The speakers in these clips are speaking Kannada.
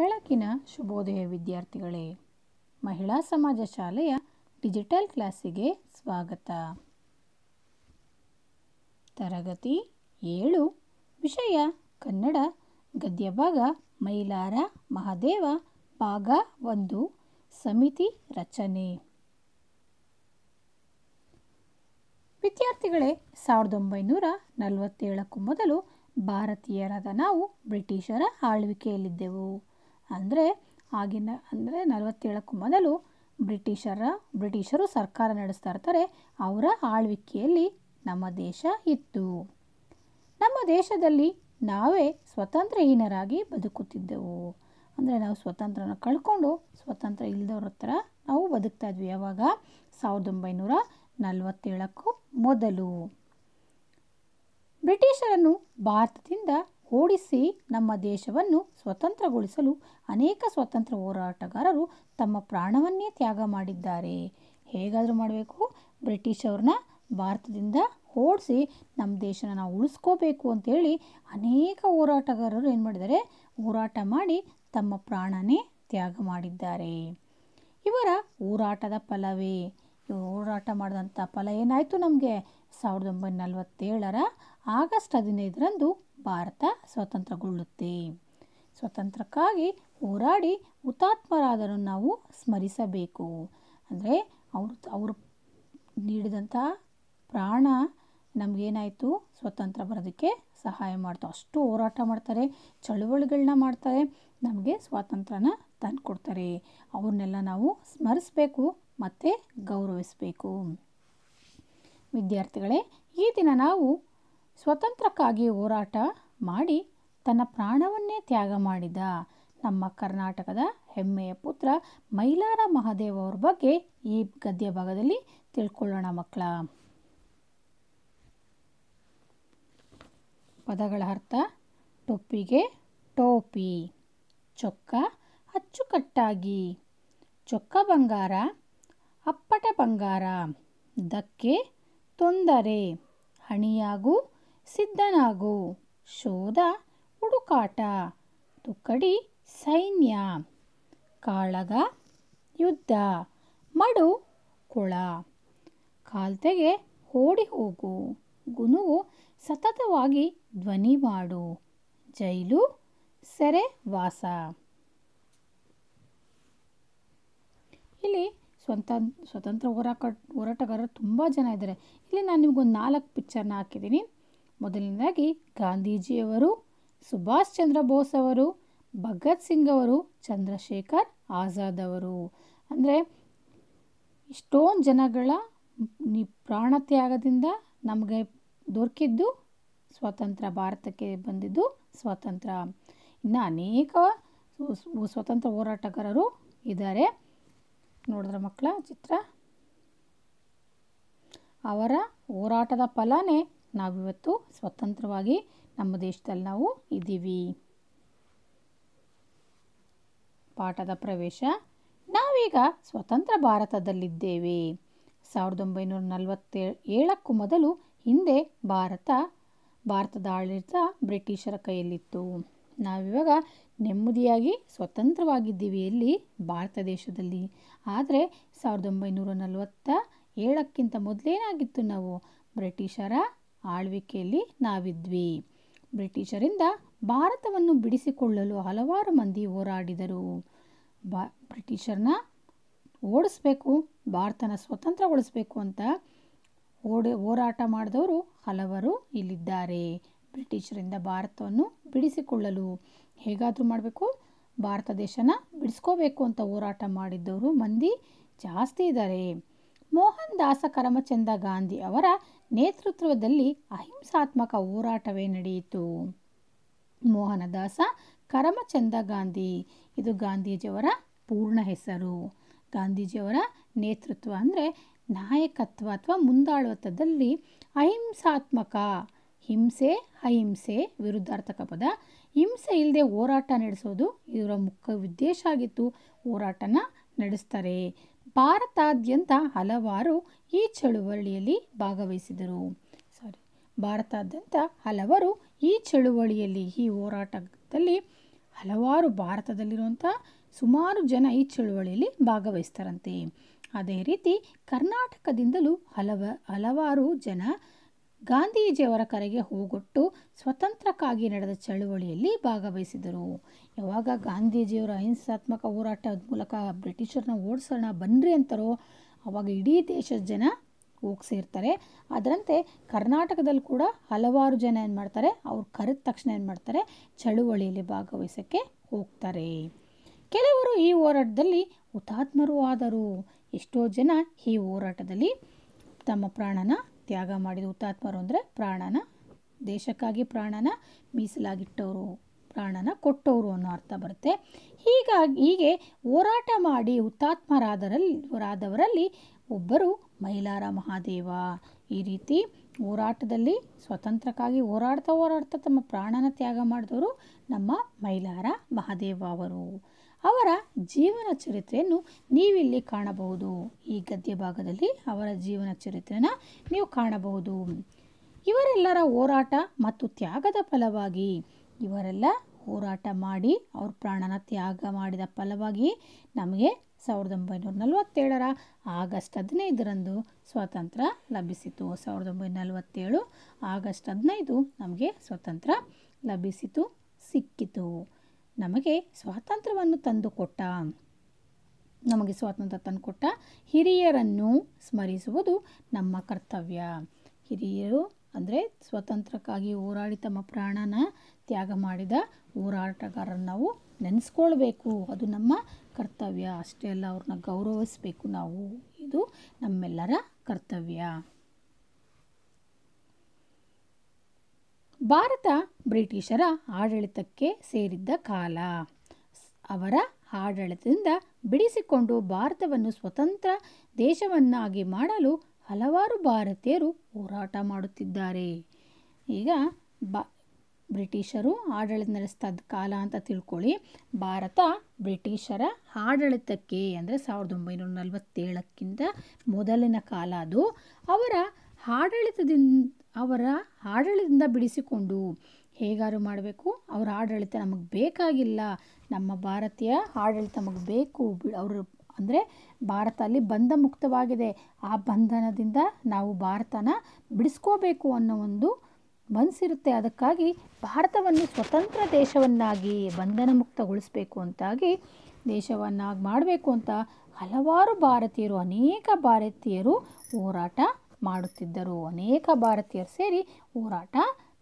ಬೆಳಕಿನ ಶುಭೋದಯ ವಿದ್ಯಾರ್ಥಿಗಳೇ ಮಹಿಳಾ ಸಮಾಜ ಶಾಲೆಯ ಡಿಜಿಟಲ್ ಕ್ಲಾಸಿಗೆ ಸ್ವಾಗತ ತರಗತಿ ಏಳು ವಿಷಯ ಕನ್ನಡ ಗದ್ಯಭಾಗ ಮೈಲಾರ ಮಹಾದೇವ ಭಾಗ ಒಂದು ಸಮಿತಿ ರಚನೆ ವಿದ್ಯಾರ್ಥಿಗಳೇ ಸಾವಿರದ ಒಂಬೈನೂರ ನಲವತ್ತೇಳಕ್ಕೂ ಮೊದಲು ಭಾರತೀಯರಾದ ನಾವು ಬ್ರಿಟಿಷರ ಆಳ್ವಿಕೆಯಲ್ಲಿದ್ದೆವು ಅಂದರೆ ಆಗಿನ ಅಂದರೆ ನಲವತ್ತೇಳಕ್ಕೂ ಮೊದಲು ಬ್ರಿಟಿಷರ ಬ್ರಿಟಿಷರು ಸರ್ಕಾರ ನಡೆಸ್ತಾ ಇರ್ತಾರೆ ಅವರ ಆಳ್ವಿಕೆಯಲ್ಲಿ ನಮ್ಮ ದೇಶ ಇತ್ತು ನಮ್ಮ ದೇಶದಲ್ಲಿ ನಾವೇ ಸ್ವತಂತ್ರಹೀನರಾಗಿ ಬದುಕುತ್ತಿದ್ದೆವು ಅಂದರೆ ನಾವು ಸ್ವತಂತ್ರನ ಕಳ್ಕೊಂಡು ಸ್ವತಂತ್ರ ಇಲ್ಲದವ್ರ ಹತ್ರ ನಾವು ಬದುಕ್ತಾ ಇದ್ವಿ ಯಾವಾಗ ಸಾವಿರದ ಒಂಬೈನೂರ ನಲವತ್ತೇಳಕ್ಕೂ ಮೊದಲು ಬ್ರಿಟಿಷರನ್ನು ಭಾರತದಿಂದ ಓಡಿಸಿ ನಮ್ಮ ದೇಶವನ್ನು ಸ್ವತಂತ್ರಗೊಳಿಸಲು ಅನೇಕ ಸ್ವತಂತ್ರ ಹೋರಾಟಗಾರರು ತಮ್ಮ ಪ್ರಾಣವನ್ನೇ ತ್ಯಾಗ ಮಾಡಿದ್ದಾರೆ ಹೇಗಾದರೂ ಮಾಡಬೇಕು ಬ್ರಿಟಿಷ್ ಭಾರತದಿಂದ ಓಡಿಸಿ ನಮ್ಮ ದೇಶನ ನಾವು ಉಳಿಸ್ಕೋಬೇಕು ಅಂತೇಳಿ ಅನೇಕ ಹೋರಾಟಗಾರರು ಏನು ಮಾಡಿದ್ದಾರೆ ಹೋರಾಟ ಮಾಡಿ ತಮ್ಮ ಪ್ರಾಣನೇ ತ್ಯಾಗ ಮಾಡಿದ್ದಾರೆ ಇವರ ಹೋರಾಟದ ಫಲವೇ ಹೋರಾಟ ಮಾಡಿದಂಥ ಫಲ ಏನಾಯಿತು ನಮಗೆ ಸಾವಿರದ ಒಂಬೈನೂರ ನಲವತ್ತೇಳರ ಆಗಸ್ಟ್ ಹದಿನೈದರಂದು ಭಾರತ ಸ್ವತಂತ್ರಗೊಳ್ಳುತ್ತೆ ಸ್ವತಂತ್ರಕ್ಕಾಗಿ ಹೋರಾಡಿ ಹುತಾತ್ಮರಾದರೂ ನಾವು ಸ್ಮರಿಸಬೇಕು ಅಂದರೆ ಅವರು ಅವರು ನೀಡಿದಂಥ ಪ್ರಾಣ ನಮಗೇನಾಯಿತು ಸ್ವತಂತ್ರ ಬರೋದಕ್ಕೆ ಸಹಾಯ ಮಾಡ್ತು ಅಷ್ಟು ಹೋರಾಟ ಮಾಡ್ತಾರೆ ಚಳುವಳಿಗಳನ್ನ ಮಾಡ್ತಾರೆ ನಮಗೆ ಸ್ವಾತಂತ್ರ್ಯನ ಕೊಡ್ತಾರೆ ಅವ್ರನ್ನೆಲ್ಲ ನಾವು ಸ್ಮರಿಸ್ಬೇಕು ಮತ್ತು ಗೌರವಿಸಬೇಕು ವಿದ್ಯಾರ್ಥಿಗಳೇ ಈ ದಿನ ನಾವು ಸ್ವತಂತ್ರಕ್ಕಾಗಿ ಹೋರಾಟ ಮಾಡಿ ತನ್ನ ಪ್ರಾಣವನ್ನೇ ತ್ಯಾಗ ಮಾಡಿದ ನಮ್ಮ ಕರ್ನಾಟಕದ ಹೆಮ್ಮೆಯ ಪುತ್ರ ಮೈಲಾರ ಮಹಾದೇವ್ ಅವ್ರ ಬಗ್ಗೆ ಈ ಗದ್ಯ ಭಾಗದಲ್ಲಿ ತಿಳ್ಕೊಳ್ಳೋಣ ಮಕ್ಕಳ ಪದಗಳ ಅರ್ಥ ಟೊಪ್ಪಿಗೆ ಟೋಪಿ ಚೊಕ್ಕ ಅಚ್ಚುಕಟ್ಟಾಗಿ ಚೊಕ್ಕ ಬಂಗಾರ ಅಪ್ಪಟ ಬಂಗಾರ ದಕ್ಕೆ ತೊಂದರೆ ಹಣಿಯಾಗೂ ಸಿದ್ಧನಾಗು ಶೋಧ ಹುಡುಕಾಟ ತುಕಡಿ ಸೈನ್ಯ ಕಾಳಗ ಯುದ್ಧ ಮಡು ಕೊಳ ಕಾಲ್ತೆಗೆ ಓಡಿ ಹೋಗು ಗುನುವು ಸತತವಾಗಿ ಧ್ವನಿ ಮಾಡು ಜೈಲು ಸೆರೆ ವಾಸ ಇಲ್ಲಿ ಸ್ವಂತ ಸ್ವತಂತ್ರ ಹೋರಾಟ ಹೋರಾಟಗಾರರು ತುಂಬ ಜನ ಇದ್ದಾರೆ ಇಲ್ಲಿ ನಾನು ನಿಮಗೊಂದು ನಾಲ್ಕು ಪಿಕ್ಚರ್ನ ಹಾಕಿದ್ದೀನಿ ಮೊದಲನೇದಾಗಿ ಗಾಂಧೀಜಿಯವರು ಸುಭಾಷ್ ಚಂದ್ರ ಬೋಸ್ ಅವರು ಭಗತ್ ಸಿಂಗ್ ಅವರು ಚಂದ್ರಶೇಖರ್ ಆಜಾದ್ ಅವರು ಅಂದರೆ ಇಷ್ಟೊಂದು ಜನಗಳ ಪ್ರಾಣ ತ್ಯಾಗದಿಂದ ನಮಗೆ ದೊರಕಿದ್ದು ಸ್ವಾತಂತ್ರ್ಯ ಭಾರತಕ್ಕೆ ಬಂದಿದ್ದು ಸ್ವಾತಂತ್ರ್ಯ ಇನ್ನು ಅನೇಕ ಸ್ವತಂತ್ರ ಹೋರಾಟಗಾರರು ಇದ್ದಾರೆ ನೋಡಿದ್ರ ಮಕ್ಕಳ ಚಿತ್ರ ಅವರ ಹೋರಾಟದ ಫಲನೇ ನಾವಿವತ್ತು ಸ್ವತಂತ್ರವಾಗಿ ನಮ್ಮ ದೇಶದಲ್ಲಿ ನಾವು ಇದ್ದೀವಿ ಪಾಠದ ಪ್ರವೇಶ ನಾವೀಗ ಸ್ವತಂತ್ರ ಭಾರತದಲ್ಲಿದ್ದೇವೆ ಸಾವಿರದ ಒಂಬೈನೂರ ನಲವತ್ತೇ ಏಳಕ್ಕೂ ಮೊದಲು ಹಿಂದೆ ಭಾರತ ಭಾರತದ ಆಡಳಿತ ಬ್ರಿಟಿಷರ ಕೈಯಲ್ಲಿತ್ತು ನಾವಿವಾಗ ನೆಮ್ಮದಿಯಾಗಿ ಸ್ವತಂತ್ರವಾಗಿದ್ದೀವಿ ಇಲ್ಲಿ ಭಾರತ ದೇಶದಲ್ಲಿ ಆದರೆ ಸಾವಿರದ ಒಂಬೈನೂರ ನಲವತ್ತ ಏಳಕ್ಕಿಂತ ಮೊದಲೇನಾಗಿತ್ತು ನಾವು ಬ್ರಿಟಿಷರ ಆಳ್ವಿಕೆಯಲ್ಲಿ ನಾವಿದ್ವಿ ಬ್ರಿಟಿಷರಿಂದ ಭಾರತವನ್ನು ಬಿಡಿಸಿಕೊಳ್ಳಲು ಹಲವಾರು ಮಂದಿ ಹೋರಾಡಿದರು ಬ ಬ್ರಿಟಿಷರನ್ನ ಓಡಿಸ್ಬೇಕು ಭಾರತನ ಸ್ವತಂತ್ರಗೊಳಿಸ್ಬೇಕು ಅಂತ ಓಡಿ ಹೋರಾಟ ಮಾಡಿದವರು ಹಲವರು ಇಲ್ಲಿದ್ದಾರೆ ಬ್ರಿಟಿಷರಿಂದ ಭಾರತವನ್ನು ಬಿಡಿಸಿಕೊಳ್ಳಲು ಹೇಗಾದರೂ ಮಾಡಬೇಕು ಭಾರತ ದೇಶನ ಬಿಡಿಸ್ಕೋಬೇಕು ಅಂತ ಹೋರಾಟ ಮಾಡಿದ್ದವರು ಮಂದಿ ಜಾಸ್ತಿ ಇದ್ದಾರೆ ಮೋಹನ್ ದಾಸ ಕರಮಚಂದ ಗಾಂಧಿ ಅವರ ನೇತೃತ್ವದಲ್ಲಿ ಅಹಿಂಸಾತ್ಮಕ ಹೋರಾಟವೇ ನಡೆಯಿತು ಮೋಹನದಾಸ ಕರಮಚಂದ ಗಾಂಧಿ ಇದು ಗಾಂಧೀಜಿಯವರ ಪೂರ್ಣ ಹೆಸರು ಗಾಂಧೀಜಿಯವರ ನೇತೃತ್ವ ಅಂದರೆ ನಾಯಕತ್ವ ಅಥವಾ ಮುಂದಾಳುವತ್ವದಲ್ಲಿ ಅಹಿಂಸಾತ್ಮಕ ಹಿಂಸೆ ಅಹಿಂಸೆ ವಿರುದ್ಧಾರ್ಥಕ ಪದ ಹಿಂಸೆ ಇಲ್ಲದೆ ಹೋರಾಟ ನಡೆಸೋದು ಇದರ ಮುಖ್ಯ ಉದ್ದೇಶ ಆಗಿತ್ತು ಹೋರಾಟನ ನಡೆಸ್ತಾರೆ ಭಾರತಾದ್ಯಂತ ಹಲವಾರು ಈ ಚಳುವಳಿಯಲ್ಲಿ ಭಾಗವಹಿಸಿದರು ಸಾರಿ ಭಾರತಾದ್ಯಂತ ಹಲವರು ಈ ಚಳುವಳಿಯಲ್ಲಿ ಈ ಹೋರಾಟದಲ್ಲಿ ಹಲವಾರು ಭಾರತದಲ್ಲಿರುವಂಥ ಸುಮಾರು ಜನ ಈ ಚಳುವಳಿಯಲ್ಲಿ ಭಾಗವಹಿಸ್ತಾರಂತೆ ಅದೇ ರೀತಿ ಕರ್ನಾಟಕದಿಂದಲೂ ಹಲವ ಹಲವಾರು ಜನ ಗಾಂಧೀಜಿಯವರ ಕರೆಗೆ ಹೂಗೊಟ್ಟು ಸ್ವತಂತ್ರಕ್ಕಾಗಿ ನಡೆದ ಚಳುವಳಿಯಲ್ಲಿ ಭಾಗವಹಿಸಿದರು ಯಾವಾಗ ಗಾಂಧೀಜಿಯವರು ಅಹಿಂಸಾತ್ಮಕ ಹೋರಾಟದ ಮೂಲಕ ಬ್ರಿಟಿಷರನ್ನ ಓಡಿಸೋಣ ಬನ್ನಿರಿ ಅಂತಾರೋ ಆವಾಗ ಇಡೀ ದೇಶದ ಜನ ಹೋಗಿ ಸೇರ್ತಾರೆ ಅದರಂತೆ ಕರ್ನಾಟಕದಲ್ಲಿ ಕೂಡ ಹಲವಾರು ಜನ ಏನು ಮಾಡ್ತಾರೆ ಅವ್ರು ಕರೆದ ತಕ್ಷಣ ಏನು ಮಾಡ್ತಾರೆ ಚಳುವಳಿಯಲ್ಲಿ ಭಾಗವಹಿಸೋಕ್ಕೆ ಹೋಗ್ತಾರೆ ಕೆಲವರು ಈ ಹೋರಾಟದಲ್ಲಿ ಹುತಾತ್ಮರೂ ಆದರು ಎಷ್ಟೋ ಜನ ಈ ಹೋರಾಟದಲ್ಲಿ ತಮ್ಮ ಪ್ರಾಣನ ತ್ಯಾಗ ಮಾಡಿದ ಹುತಾತ್ಮರು ಅಂದರೆ ಪ್ರಾಣನ ದೇಶಕ್ಕಾಗಿ ಪ್ರಾಣನ ಮೀಸಲಾಗಿಟ್ಟವರು ಪ್ರಾಣನ ಕೊಟ್ಟವರು ಅನ್ನೋ ಅರ್ಥ ಬರುತ್ತೆ ಹೀಗಾಗಿ ಹೀಗೆ ಹೋರಾಟ ಮಾಡಿ ಹುತಾತ್ಮರಾದರಲ್ಲಿ ಆದವರಲ್ಲಿ ಒಬ್ಬರು ಮೈಲಾರ ಮಹಾದೇವ ಈ ರೀತಿ ಹೋರಾಟದಲ್ಲಿ ಸ್ವತಂತ್ರಕ್ಕಾಗಿ ಹೋರಾಡ್ತಾ ಹೋರಾಡ್ತಾ ತಮ್ಮ ಪ್ರಾಣನ ತ್ಯಾಗ ಮಾಡಿದವರು ನಮ್ಮ ಮೈಲಾರ ಮಹಾದೇವ ಅವರು ಅವರ ಜೀವನ ಚರಿತ್ರೆಯನ್ನು ನೀವಿಲ್ಲಿ ಕಾಣಬಹುದು ಈ ಗದ್ಯ ಭಾಗದಲ್ಲಿ ಅವರ ಜೀವನ ಚರಿತ್ರೆಯನ್ನು ನೀವು ಕಾಣಬಹುದು ಇವರೆಲ್ಲರ ಹೋರಾಟ ಮತ್ತು ತ್ಯಾಗದ ಫಲವಾಗಿ ಇವರೆಲ್ಲ ಹೋರಾಟ ಮಾಡಿ ಅವ್ರ ಪ್ರಾಣನ ತ್ಯಾಗ ಮಾಡಿದ ಫಲವಾಗಿ ನಮಗೆ ಸಾವಿರದ ಒಂಬೈನೂರ ನಲವತ್ತೇಳರ ಆಗಸ್ಟ್ ಹದಿನೈದರಂದು ಸ್ವಾತಂತ್ರ್ಯ ಲಭಿಸಿತು ಸಾವಿರದ ಒಂಬೈನೂರ ನಲವತ್ತೇಳು ಆಗಸ್ಟ್ ಹದಿನೈದು ನಮಗೆ ಸ್ವಾತಂತ್ರ್ಯ ಲಭಿಸಿತು ಸಿಕ್ಕಿತು ನಮಗೆ ಸ್ವಾತಂತ್ರ್ಯವನ್ನು ತಂದುಕೊಟ್ಟ ನಮಗೆ ಸ್ವಾತಂತ್ರ್ಯ ತಂದುಕೊಟ್ಟ ಹಿರಿಯರನ್ನು ಸ್ಮರಿಸುವುದು ನಮ್ಮ ಕರ್ತವ್ಯ ಹಿರಿಯರು ಅಂದರೆ ಸ್ವಾತಂತ್ರ್ಯಕ್ಕಾಗಿ ಹೋರಾಡಿ ತಮ್ಮ ಪ್ರಾಣನ ತ್ಯಾಗ ಮಾಡಿದ ಹೋರಾಟಗಾರರನ್ನು ನಾವು ನೆನೆಸ್ಕೊಳ್ಬೇಕು ಅದು ನಮ್ಮ ಕರ್ತವ್ಯ ಅಷ್ಟೇ ಅಲ್ಲ ಅವ್ರನ್ನ ಗೌರವಿಸಬೇಕು ನಾವು ಇದು ನಮ್ಮೆಲ್ಲರ ಕರ್ತವ್ಯ ಭಾರತ ಬ್ರಿಟಿಷರ ಆಡಳಿತಕ್ಕೆ ಸೇರಿದ್ದ ಕಾಲ ಅವರ ಆಡಳಿತದಿಂದ ಬಿಡಿಸಿಕೊಂಡು ಭಾರತವನ್ನು ಸ್ವತಂತ್ರ ದೇಶವನ್ನಾಗಿ ಮಾಡಲು ಹಲವಾರು ಭಾರತೀಯರು ಹೋರಾಟ ಮಾಡುತ್ತಿದ್ದಾರೆ ಈಗ ಬ ಬ್ರಿಟಿಷರು ಆಡಳಿತ ನಡೆಸ್ತದ ಕಾಲ ಅಂತ ತಿಳ್ಕೊಳ್ಳಿ ಭಾರತ ಬ್ರಿಟಿಷರ ಆಡಳಿತಕ್ಕೆ ಅಂದರೆ ಸಾವಿರದ ಒಂಬೈನೂರ ನಲವತ್ತೇಳಕ್ಕಿಂತ ಮೊದಲಿನ ಕಾಲ ಅದು ಅವರ ಆಡಳಿತದಿಂದ ಅವರ ಆಡಳಿತದಿಂದ ಬಿಡಿಸಿಕೊಂಡು ಹೇಗಾರು ಮಾಡಬೇಕು ಅವರ ಆಡಳಿತ ನಮಗೆ ಬೇಕಾಗಿಲ್ಲ ನಮ್ಮ ಭಾರತೀಯ ಆಡಳಿತ ನಮಗೆ ಬೇಕು ಅವರು ಅಂದರೆ ಭಾರತ ಅಲ್ಲಿ ಬಂಧ ಮುಕ್ತವಾಗಿದೆ ಆ ಬಂಧನದಿಂದ ನಾವು ಭಾರತನ ಬಿಡಿಸ್ಕೋಬೇಕು ಅನ್ನೋ ಒಂದು ಮನಸ್ಸಿರುತ್ತೆ ಅದಕ್ಕಾಗಿ ಭಾರತವನ್ನು ಸ್ವತಂತ್ರ ದೇಶವನ್ನಾಗಿ ಬಂಧನ ಮುಕ್ತಗೊಳಿಸಬೇಕು ಅಂತಾಗಿ ದೇಶವನ್ನಾಗಿ ಮಾಡಬೇಕು ಅಂತ ಹಲವಾರು ಭಾರತೀಯರು ಅನೇಕ ಭಾರತೀಯರು ಹೋರಾಟ ಮಾಡುತ್ತಿದ್ದರು ಅನೇಕ ಭಾರತೀಯರು ಸೇರಿ ಹೋರಾಟ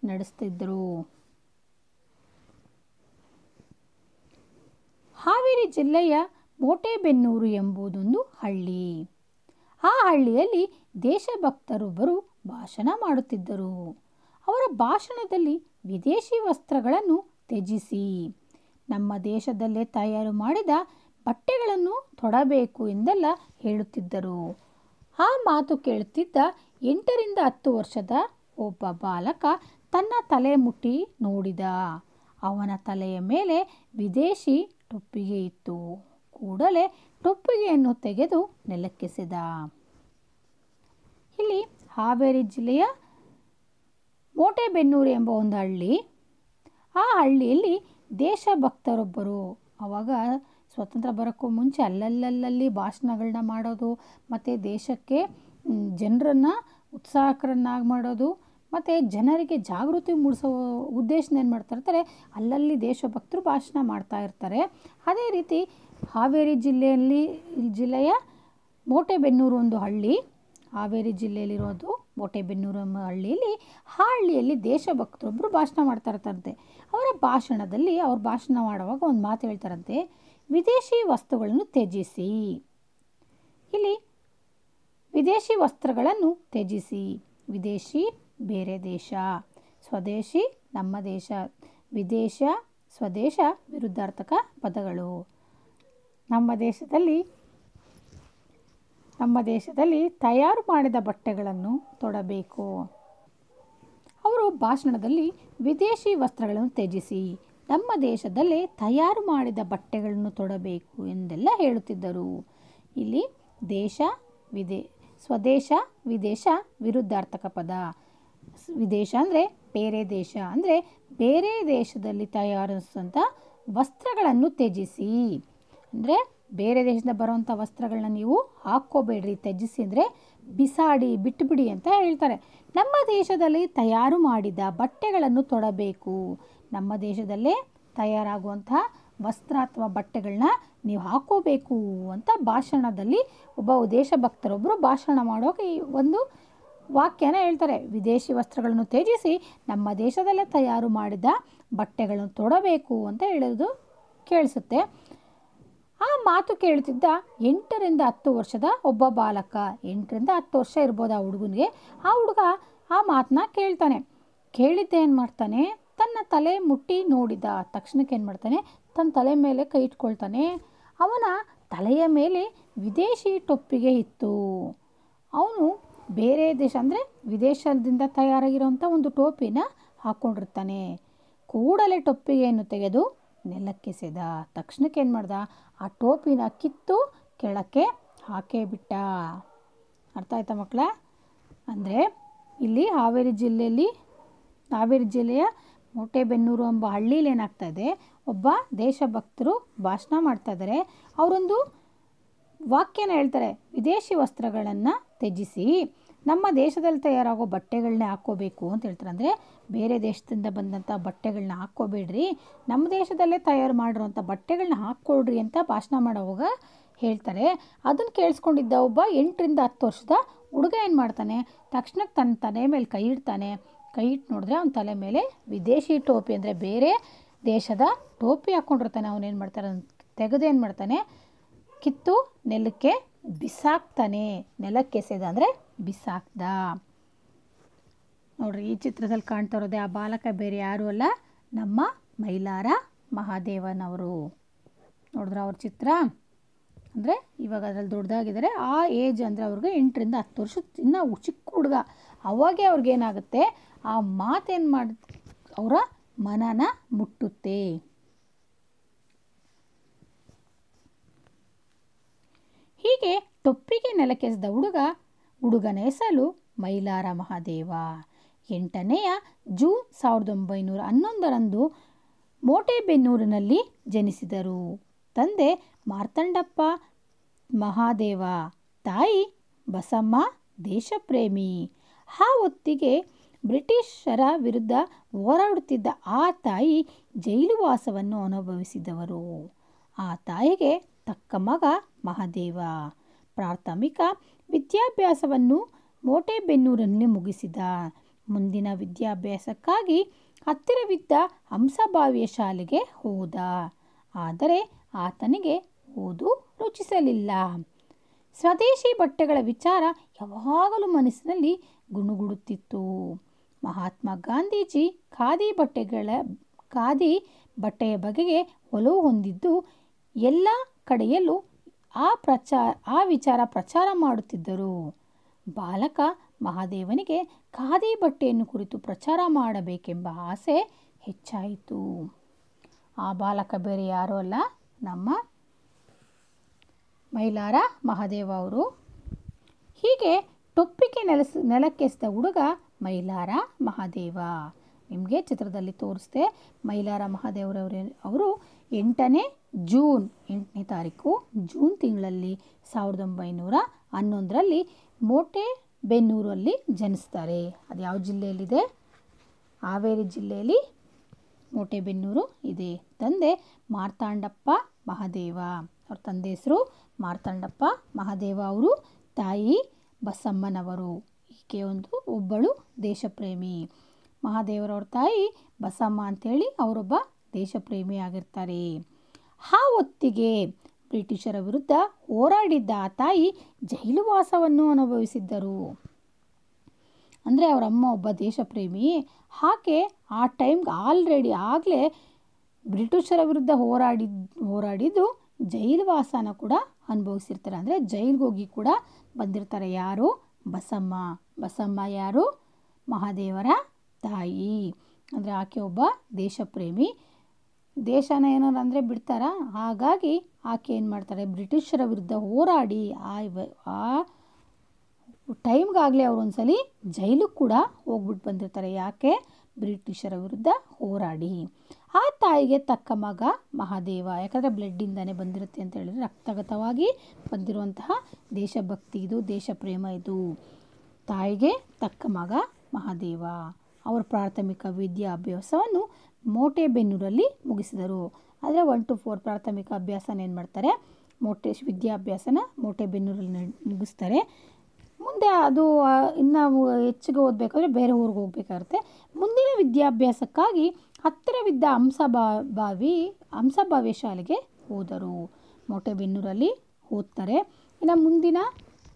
ನಡೆಸ್ತಿದ್ದರು ಹಾವೇರಿ ಜಿಲ್ಲೆಯ ಮೋಟೆಬೆನ್ನೂರು ಎಂಬುದೊಂದು ಹಳ್ಳಿ ಆ ಹಳ್ಳಿಯಲ್ಲಿ ದೇಶಭಕ್ತರೊಬ್ಬರು ಭಾಷಣ ಮಾಡುತ್ತಿದ್ದರು ಅವರ ಭಾಷಣದಲ್ಲಿ ವಿದೇಶಿ ವಸ್ತ್ರಗಳನ್ನು ತ್ಯಜಿಸಿ ನಮ್ಮ ದೇಶದಲ್ಲೇ ತಯಾರು ಮಾಡಿದ ಬಟ್ಟೆಗಳನ್ನು ತೊಡಬೇಕು ಎಂದೆಲ್ಲ ಹೇಳುತ್ತಿದ್ದರು ಆ ಮಾತು ಕೇಳುತ್ತಿದ್ದ ಎಂಟರಿಂದ ಹತ್ತು ವರ್ಷದ ಒಬ್ಬ ಬಾಲಕ ತನ್ನ ತಲೆ ಮುಟ್ಟಿ ನೋಡಿದ ಅವನ ತಲೆಯ ಮೇಲೆ ವಿದೇಶಿ ಟೊಪ್ಪಿಗೆ ಇತ್ತು ಕೂಡಲೇ ಟೊಪ್ಪಿಗೆಯನ್ನು ತೆಗೆದು ನೆಲಕ್ಕಿಸಿದ ಇಲ್ಲಿ ಹಾವೇರಿ ಜಿಲ್ಲೆಯ ಮೋಟೆಬೆನ್ನೂರು ಎಂಬ ಒಂದು ಹಳ್ಳಿ ಆ ಹಳ್ಳಿಯಲ್ಲಿ ದೇಶಭಕ್ತರೊಬ್ಬರು ಅವಾಗ ಸ್ವಾತಂತ್ರ್ಯ ಬರೋಕ್ಕೂ ಮುಂಚೆ ಅಲ್ಲಲ್ಲಲ್ಲಿ ಭಾಷಣಗಳನ್ನ ಮಾಡೋದು ಮತ್ತು ದೇಶಕ್ಕೆ ಜನರನ್ನು ಉತ್ಸಾಹಕರನ್ನಾಗಿ ಮಾಡೋದು ಮತ್ತು ಜನರಿಗೆ ಜಾಗೃತಿ ಮೂಡಿಸೋ ಉದ್ದೇಶನ ಏನು ಮಾಡ್ತಾ ಇರ್ತಾರೆ ಅಲ್ಲಲ್ಲಿ ದೇಶಭಕ್ತರು ಭಾಷಣ ಮಾಡ್ತಾ ಇರ್ತಾರೆ ಅದೇ ರೀತಿ ಹಾವೇರಿ ಜಿಲ್ಲೆಯಲ್ಲಿ ಜಿಲ್ಲೆಯ ಮೋಟೆಬೆನ್ನೂರು ಒಂದು ಹಳ್ಳಿ ಹಾವೇರಿ ಜಿಲ್ಲೆಯಲ್ಲಿರೋದು ಮೋಟೆಬೆನ್ನೂರು ಎಂಬ ಹಳ್ಳಿಯಲ್ಲಿ ಆ ಹಳ್ಳಿಯಲ್ಲಿ ದೇಶಭಕ್ತರೊಬ್ಬರು ಭಾಷಣ ಮಾಡ್ತಾ ಇರ್ತಾರಂತೆ ಅವರ ಭಾಷಣದಲ್ಲಿ ಅವ್ರು ಭಾಷಣ ಮಾಡುವಾಗ ಒಂದು ಮಾತು ಹೇಳ್ತಾರಂತೆ ವಿದೇಶಿ ವಸ್ತುಗಳನ್ನು ತ್ಯಜಿಸಿ ಇಲ್ಲಿ ವಿದೇಶಿ ವಸ್ತ್ರಗಳನ್ನು ತ್ಯಜಿಸಿ ವಿದೇಶಿ ಬೇರೆ ದೇಶ ಸ್ವದೇಶಿ ನಮ್ಮ ದೇಶ ವಿದೇಶ ಸ್ವದೇಶ ವಿರುದ್ಧಾರ್ಥಕ ಪದಗಳು ನಮ್ಮ ದೇಶದಲ್ಲಿ ನಮ್ಮ ದೇಶದಲ್ಲಿ ತಯಾರು ಮಾಡಿದ ಬಟ್ಟೆಗಳನ್ನು ತೊಡಬೇಕು ಅವರು ಭಾಷಣದಲ್ಲಿ ವಿದೇಶಿ ವಸ್ತ್ರಗಳನ್ನು ತ್ಯಜಿಸಿ ನಮ್ಮ ದೇಶದಲ್ಲಿ ತಯಾರು ಮಾಡಿದ ಬಟ್ಟೆಗಳನ್ನು ತೊಡಬೇಕು ಎಂದೆಲ್ಲ ಹೇಳುತ್ತಿದ್ದರು ಇಲ್ಲಿ ದೇಶ ವಿದೇ ಸ್ವದೇಶ ವಿದೇಶ ವಿರುದ್ಧಾರ್ಥಕ ಪದ ವಿದೇಶ ಅಂದರೆ ಬೇರೆ ದೇಶ ಅಂದರೆ ಬೇರೆ ದೇಶದಲ್ಲಿ ತಯಾರಿಸುವಂಥ ವಸ್ತ್ರಗಳನ್ನು ತ್ಯಜಿಸಿ ಅಂದರೆ ಬೇರೆ ದೇಶದಿಂದ ಬರುವಂಥ ವಸ್ತ್ರಗಳನ್ನ ನೀವು ಹಾಕ್ಕೋಬೇಡ್ರಿ ತ್ಯಜಿಸಿ ಅಂದರೆ ಬಿಸಾಡಿ ಬಿಟ್ಟುಬಿಡಿ ಅಂತ ಹೇಳ್ತಾರೆ ನಮ್ಮ ದೇಶದಲ್ಲಿ ತಯಾರು ಮಾಡಿದ ಬಟ್ಟೆಗಳನ್ನು ತೊಡಬೇಕು ನಮ್ಮ ದೇಶದಲ್ಲೇ ತಯಾರಾಗುವಂಥ ವಸ್ತ್ರ ಅಥವಾ ಬಟ್ಟೆಗಳನ್ನ ನೀವು ಹಾಕೋಬೇಕು ಅಂತ ಭಾಷಣದಲ್ಲಿ ಒಬ್ಬ ದೇಶಭಕ್ತರೊಬ್ಬರು ಭಾಷಣ ಮಾಡೋಕೆ ಈ ಒಂದು ವಾಕ್ಯನ ಹೇಳ್ತಾರೆ ವಿದೇಶಿ ವಸ್ತ್ರಗಳನ್ನು ತ್ಯಜಿಸಿ ನಮ್ಮ ದೇಶದಲ್ಲೇ ತಯಾರು ಮಾಡಿದ ಬಟ್ಟೆಗಳನ್ನು ತೊಡಬೇಕು ಅಂತ ಹೇಳೋದು ಕೇಳಿಸುತ್ತೆ ಆ ಮಾತು ಕೇಳ್ತಿದ್ದ ಎಂಟರಿಂದ ಹತ್ತು ವರ್ಷದ ಒಬ್ಬ ಬಾಲಕ ಎಂಟರಿಂದ ಹತ್ತು ವರ್ಷ ಇರ್ಬೋದು ಆ ಹುಡುಗನಿಗೆ ಆ ಹುಡುಗ ಆ ಮಾತನ್ನ ಕೇಳ್ತಾನೆ ಕೇಳಿದ್ದೇನು ಮಾಡ್ತಾನೆ ತನ್ನ ತಲೆ ಮುಟ್ಟಿ ನೋಡಿದ ತಕ್ಷಣಕ್ಕೆ ಏನು ಮಾಡ್ತಾನೆ ತನ್ನ ತಲೆ ಮೇಲೆ ಕೈ ಇಟ್ಕೊಳ್ತಾನೆ ಅವನ ತಲೆಯ ಮೇಲೆ ವಿದೇಶಿ ಟೊಪ್ಪಿಗೆ ಇತ್ತು ಅವನು ಬೇರೆ ದೇಶ ಅಂದರೆ ವಿದೇಶದಿಂದ ತಯಾರಾಗಿರೋಂಥ ಒಂದು ಟೋಪಿನ ಹಾಕ್ಕೊಂಡಿರ್ತಾನೆ ಕೂಡಲೇ ಟೊಪ್ಪಿಗೆಯನ್ನು ತೆಗೆದು ನೆಲಕ್ಕೆಸೆದ ತಕ್ಷಣಕ್ಕೆ ಏನು ಮಾಡ್ದ ಆ ಟೋಪಿನ ಕಿತ್ತು ಕೆಳಕ್ಕೆ ಹಾಕೇ ಬಿಟ್ಟ ಅರ್ಥ ಆಯ್ತಾ ಮಕ್ಕಳ ಅಂದರೆ ಇಲ್ಲಿ ಹಾವೇರಿ ಜಿಲ್ಲೆಯಲ್ಲಿ ಹಾವೇರಿ ಜಿಲ್ಲೆಯ ಮೋಟೆಬೆನ್ನೂರು ಎಂಬ ಹಳ್ಳೀಲಿ ಏನಾಗ್ತಾ ಇದೆ ಒಬ್ಬ ದೇಶಭಕ್ತರು ಭಾಷಣ ಮಾಡ್ತಾ ಇದ್ದಾರೆ ಅವರೊಂದು ವಾಕ್ಯನ ಹೇಳ್ತಾರೆ ವಿದೇಶಿ ವಸ್ತ್ರಗಳನ್ನು ತ್ಯಜಿಸಿ ನಮ್ಮ ದೇಶದಲ್ಲಿ ತಯಾರಾಗೋ ಬಟ್ಟೆಗಳನ್ನೇ ಹಾಕ್ಕೋಬೇಕು ಅಂತ ಹೇಳ್ತಾರೆ ಅಂದರೆ ಬೇರೆ ದೇಶದಿಂದ ಬಂದಂಥ ಬಟ್ಟೆಗಳನ್ನ ಹಾಕ್ಕೋಬೇಡ್ರಿ ನಮ್ಮ ದೇಶದಲ್ಲೇ ತಯಾರು ಮಾಡಿರುವಂಥ ಬಟ್ಟೆಗಳನ್ನ ಹಾಕ್ಕೊಡ್ರಿ ಅಂತ ಭಾಷಣ ಮಾಡೋವಾಗ ಹೇಳ್ತಾರೆ ಅದನ್ನು ಕೇಳಿಸ್ಕೊಂಡಿದ್ದ ಒಬ್ಬ ಎಂಟರಿಂದ ಹತ್ತು ವರ್ಷದ ಹುಡುಗ ಏನು ಮಾಡ್ತಾನೆ ತಕ್ಷಣಕ್ಕೆ ತನ್ನ ತಲೆ ಮೇಲೆ ಕೈ ಇಡ್ತಾನೆ ಕೈ ಇಟ್ಟು ನೋಡಿದ್ರೆ ಅವನ ತಲೆ ಮೇಲೆ ವಿದೇಶಿ ಟೋಪಿ ಅಂದರೆ ಬೇರೆ ದೇಶದ ಟೋಪಿ ಹಾಕ್ಕೊಂಡಿರ್ತಾನೆ ಅವನೇನು ಮಾಡ್ತಾನೆ ತೆಗೆದು ಏನು ಮಾಡ್ತಾನೆ ಕಿತ್ತು ನೆಲಕ್ಕೆ ಬಿಸಾಕ್ತಾನೆ ನೆಲಕ್ಕೆಸೆದ ಅಂದರೆ ಬಿಸಾಕ್ದ ನೋಡ್ರಿ ಈ ಚಿತ್ರದಲ್ಲಿ ಕಾಣ್ತಾ ಇರೋದೇ ಆ ಬಾಲಕ ಬೇರೆ ಯಾರೂ ಅಲ್ಲ ನಮ್ಮ ಮೈಲಾರ ಮಹಾದೇವನವರು ನೋಡಿದ್ರೆ ಅವ್ರ ಚಿತ್ರ ಅಂದರೆ ಇವಾಗ ಅದರಲ್ಲಿ ದೊಡ್ಡದಾಗಿದ್ದಾರೆ ಆ ಏಜ್ ಅಂದರೆ ಅವ್ರಿಗೆ ಎಂಟರಿಂದ ಹತ್ತು ವರ್ಷ ಇನ್ನೂ ಚಿಕ್ಕ ಹುಡುಗ ಅವಾಗೆ ಅವ್ರಿಗೇನಾಗುತ್ತೆ ಆ ಮಾತೇನು ಮಾಡ ಅವರ ಮನನ ಮುಟ್ಟುತ್ತೆ ಹೀಗೆ ಟೊಪ್ಪಿಗೆ ನೆಲಕೆಸಿದ ಹುಡುಗ ಹುಡುಗನ ಹೆಸರು ಮೈಲಾರ ಮಹಾದೇವ ಎಂಟನೆಯ ಜೂನ್ ಸಾವಿರದ ಒಂಬೈನೂರ ಹನ್ನೊಂದರಂದು ಮೋಟೆಬೆನ್ನೂರಿನಲ್ಲಿ ಜನಿಸಿದರು ತಂದೆ ಮಾರ್ತಂಡಪ್ಪ ಮಹಾದೇವ ತಾಯಿ ಬಸಮ್ಮ ದೇಶಪ್ರೇಮಿ ಆ ಹೊತ್ತಿಗೆ ಬ್ರಿಟಿಷರ ವಿರುದ್ಧ ಹೋರಾಡುತ್ತಿದ್ದ ಆ ತಾಯಿ ಜೈಲುವಾಸವನ್ನು ಅನುಭವಿಸಿದವರು ಆ ತಾಯಿಗೆ ತಕ್ಕ ಮಗ ಮಹಾದೇವ ಪ್ರಾಥಮಿಕ ವಿದ್ಯಾಭ್ಯಾಸವನ್ನು ಮೋಟೆಬೆನ್ನೂರಲ್ಲಿ ಮುಗಿಸಿದ ಮುಂದಿನ ವಿದ್ಯಾಭ್ಯಾಸಕ್ಕಾಗಿ ಹತ್ತಿರವಿದ್ದ ಹಂಸಭಾವ್ಯ ಶಾಲೆಗೆ ಹೋದ ಆದರೆ ಆತನಿಗೆ ಓದು ರುಚಿಸಲಿಲ್ಲ ಸ್ವದೇಶಿ ಬಟ್ಟೆಗಳ ವಿಚಾರ ಯಾವಾಗಲೂ ಮನಸ್ಸಿನಲ್ಲಿ ಗುಣುಗುಡುತ್ತಿತ್ತು ಮಹಾತ್ಮ ಗಾಂಧೀಜಿ ಖಾದಿ ಬಟ್ಟೆಗಳ ಖಾದಿ ಬಟ್ಟೆಯ ಬಗೆಗೆ ಒಲವು ಹೊಂದಿದ್ದು ಎಲ್ಲ ಕಡೆಯಲ್ಲೂ ಆ ಪ್ರಚಾರ ಆ ವಿಚಾರ ಪ್ರಚಾರ ಮಾಡುತ್ತಿದ್ದರು ಬಾಲಕ ಮಹಾದೇವನಿಗೆ ಖಾದಿ ಬಟ್ಟೆಯನ್ನು ಕುರಿತು ಪ್ರಚಾರ ಮಾಡಬೇಕೆಂಬ ಆಸೆ ಹೆಚ್ಚಾಯಿತು ಆ ಬಾಲಕ ಬೇರೆ ಯಾರೂ ಅಲ್ಲ ನಮ್ಮ ಮೈಲಾರ ಮಹಾದೇವ ಅವರು ಹೀಗೆ ಟೊಪ್ಪಿಗೆ ನೆಲೆಸ ನೆಲಕ್ಕೆಸಿದ ಹುಡುಗ ಮೈಲಾರ ಮಹಾದೇವ ನಿಮಗೆ ಚಿತ್ರದಲ್ಲಿ ತೋರಿಸ್ದೆ ಮೈಲಾರ ಮಹಾದೇವರವ್ರ ಅವರು ಎಂಟನೇ ಜೂನ್ ಎಂಟನೇ ತಾರೀಕು ಜೂನ್ ತಿಂಗಳಲ್ಲಿ ಸಾವಿರದ ಒಂಬೈನೂರ ಹನ್ನೊಂದರಲ್ಲಿ ಮೋಟೆ ಬೆನ್ನೂರಲ್ಲಿ ಜನಿಸ್ತಾರೆ ಅದು ಯಾವ ಜಿಲ್ಲೆಯಲ್ಲಿದೆ ಹಾವೇರಿ ಜಿಲ್ಲೆಯಲ್ಲಿ ಮೋಟೆಬೆನ್ನೂರು ಇದೆ ತಂದೆ ಮಾರ್ತಾಂಡಪ್ಪ ಮಹಾದೇವ ಅವ್ರ ತಂದೆ ಹೆಸರು ಮಾರ್ತಾಂಡಪ್ಪ ಮಹಾದೇವ ಅವರು ತಾಯಿ ಬಸಮ್ಮನವರು ಈಕೆ ಒಂದು ಒಬ್ಬಳು ದೇಶಪ್ರೇಮಿ ಮಹಾದೇವರವ್ರ ತಾಯಿ ಬಸಮ್ಮ ಅಂತೇಳಿ ಅವರೊಬ್ಬ ದೇಶಪ್ರೇಮಿ ಆಗಿರ್ತಾರೆ ಆ ಹೊತ್ತಿಗೆ ಬ್ರಿಟಿಷರ ವಿರುದ್ಧ ಹೋರಾಡಿದ್ದ ಆ ತಾಯಿ ಜೈಲುವಾಸವನ್ನು ಅನುಭವಿಸಿದ್ದರು ಅಂದರೆ ಅವರಮ್ಮ ಒಬ್ಬ ದೇಶಪ್ರೇಮಿ ಆಕೆ ಆ ಟೈಮ್ಗೆ ಆಲ್ರೆಡಿ ಆಗಲೇ ಬ್ರಿಟಿಷರ ವಿರುದ್ಧ ಹೋರಾಡಿ ಹೋರಾಡಿದ್ದು ಜೈಲುವಾಸನ ಕೂಡ ಅನುಭವಿಸಿರ್ತಾರೆ ಅಂದರೆ ಜೈಲಿಗೆ ಹೋಗಿ ಕೂಡ ಬಂದಿರ್ತಾರೆ ಯಾರು ಬಸಮ್ಮ ಬಸಮ್ಮ ಯಾರು ಮಹಾದೇವರ ತಾಯಿ ಅಂದರೆ ಆಕೆ ಒಬ್ಬ ದೇಶಪ್ರೇಮಿ ದೇಶನ ಏನಾರು ಅಂದರೆ ಬಿಡ್ತಾರ ಹಾಗಾಗಿ ಆಕೆ ಏನು ಮಾಡ್ತಾರೆ ಬ್ರಿಟಿಷರ ವಿರುದ್ಧ ಹೋರಾಡಿ ಆ ಆ ಟೈಮ್ಗಾಗಲೇ ಅವರು ಒಂದ್ಸಲಿ ಜೈಲಿಗೆ ಕೂಡ ಹೋಗ್ಬಿಟ್ಟು ಬಂದಿರ್ತಾರೆ ಯಾಕೆ ಬ್ರಿಟಿಷರ ವಿರುದ್ಧ ಹೋರಾಡಿ ಆ ತಾಯಿಗೆ ತಕ್ಕ ಮಗ ಮಹಾದೇವ ಯಾಕಂದರೆ ಬ್ಲಡ್ಡಿಂದನೇ ಬಂದಿರುತ್ತೆ ಅಂತ ಹೇಳಿದರೆ ರಕ್ತಗತವಾಗಿ ಬಂದಿರುವಂತಹ ದೇಶಭಕ್ತಿ ಇದು ದೇಶ ಪ್ರೇಮ ಇದು ತಾಯಿಗೆ ತಕ್ಕ ಮಗ ಮಹಾದೇವ ಅವರು ಪ್ರಾಥಮಿಕ ವಿದ್ಯಾಭ್ಯಾಸವನ್ನು ಮೋಟೆಬೆನ್ನೂರಲ್ಲಿ ಮುಗಿಸಿದರು ಆದರೆ ಒನ್ ಟು ಫೋರ್ ಪ್ರಾಥಮಿಕ ಅಭ್ಯಾಸನ ಏನು ಮಾಡ್ತಾರೆ ಮೋಟೆ ವಿದ್ಯಾಭ್ಯಾಸನ ಮೋಟೆಬೆನ್ನೂರಲ್ಲಿ ಮುಗಿಸ್ತಾರೆ ಮುಂದೆ ಅದು ಇನ್ನು ಹೆಚ್ಚಿಗೆ ಓದಬೇಕಾದ್ರೆ ಬೇರೆ ಊರಿಗೆ ಹೋಗ್ಬೇಕಾಗುತ್ತೆ ಮುಂದಿನ ವಿದ್ಯಾಭ್ಯಾಸಕ್ಕಾಗಿ ಹತ್ತಿರವಿದ್ದ ಹಂಸಬಾ ಬಾವಿ ಹಂಸಭಾವ್ಯ ಶಾಲೆಗೆ ಹೋದರು ಮೋಟೆಬೆನ್ನೂರಲ್ಲಿ ಓದ್ತಾರೆ ಇನ್ನು ಮುಂದಿನ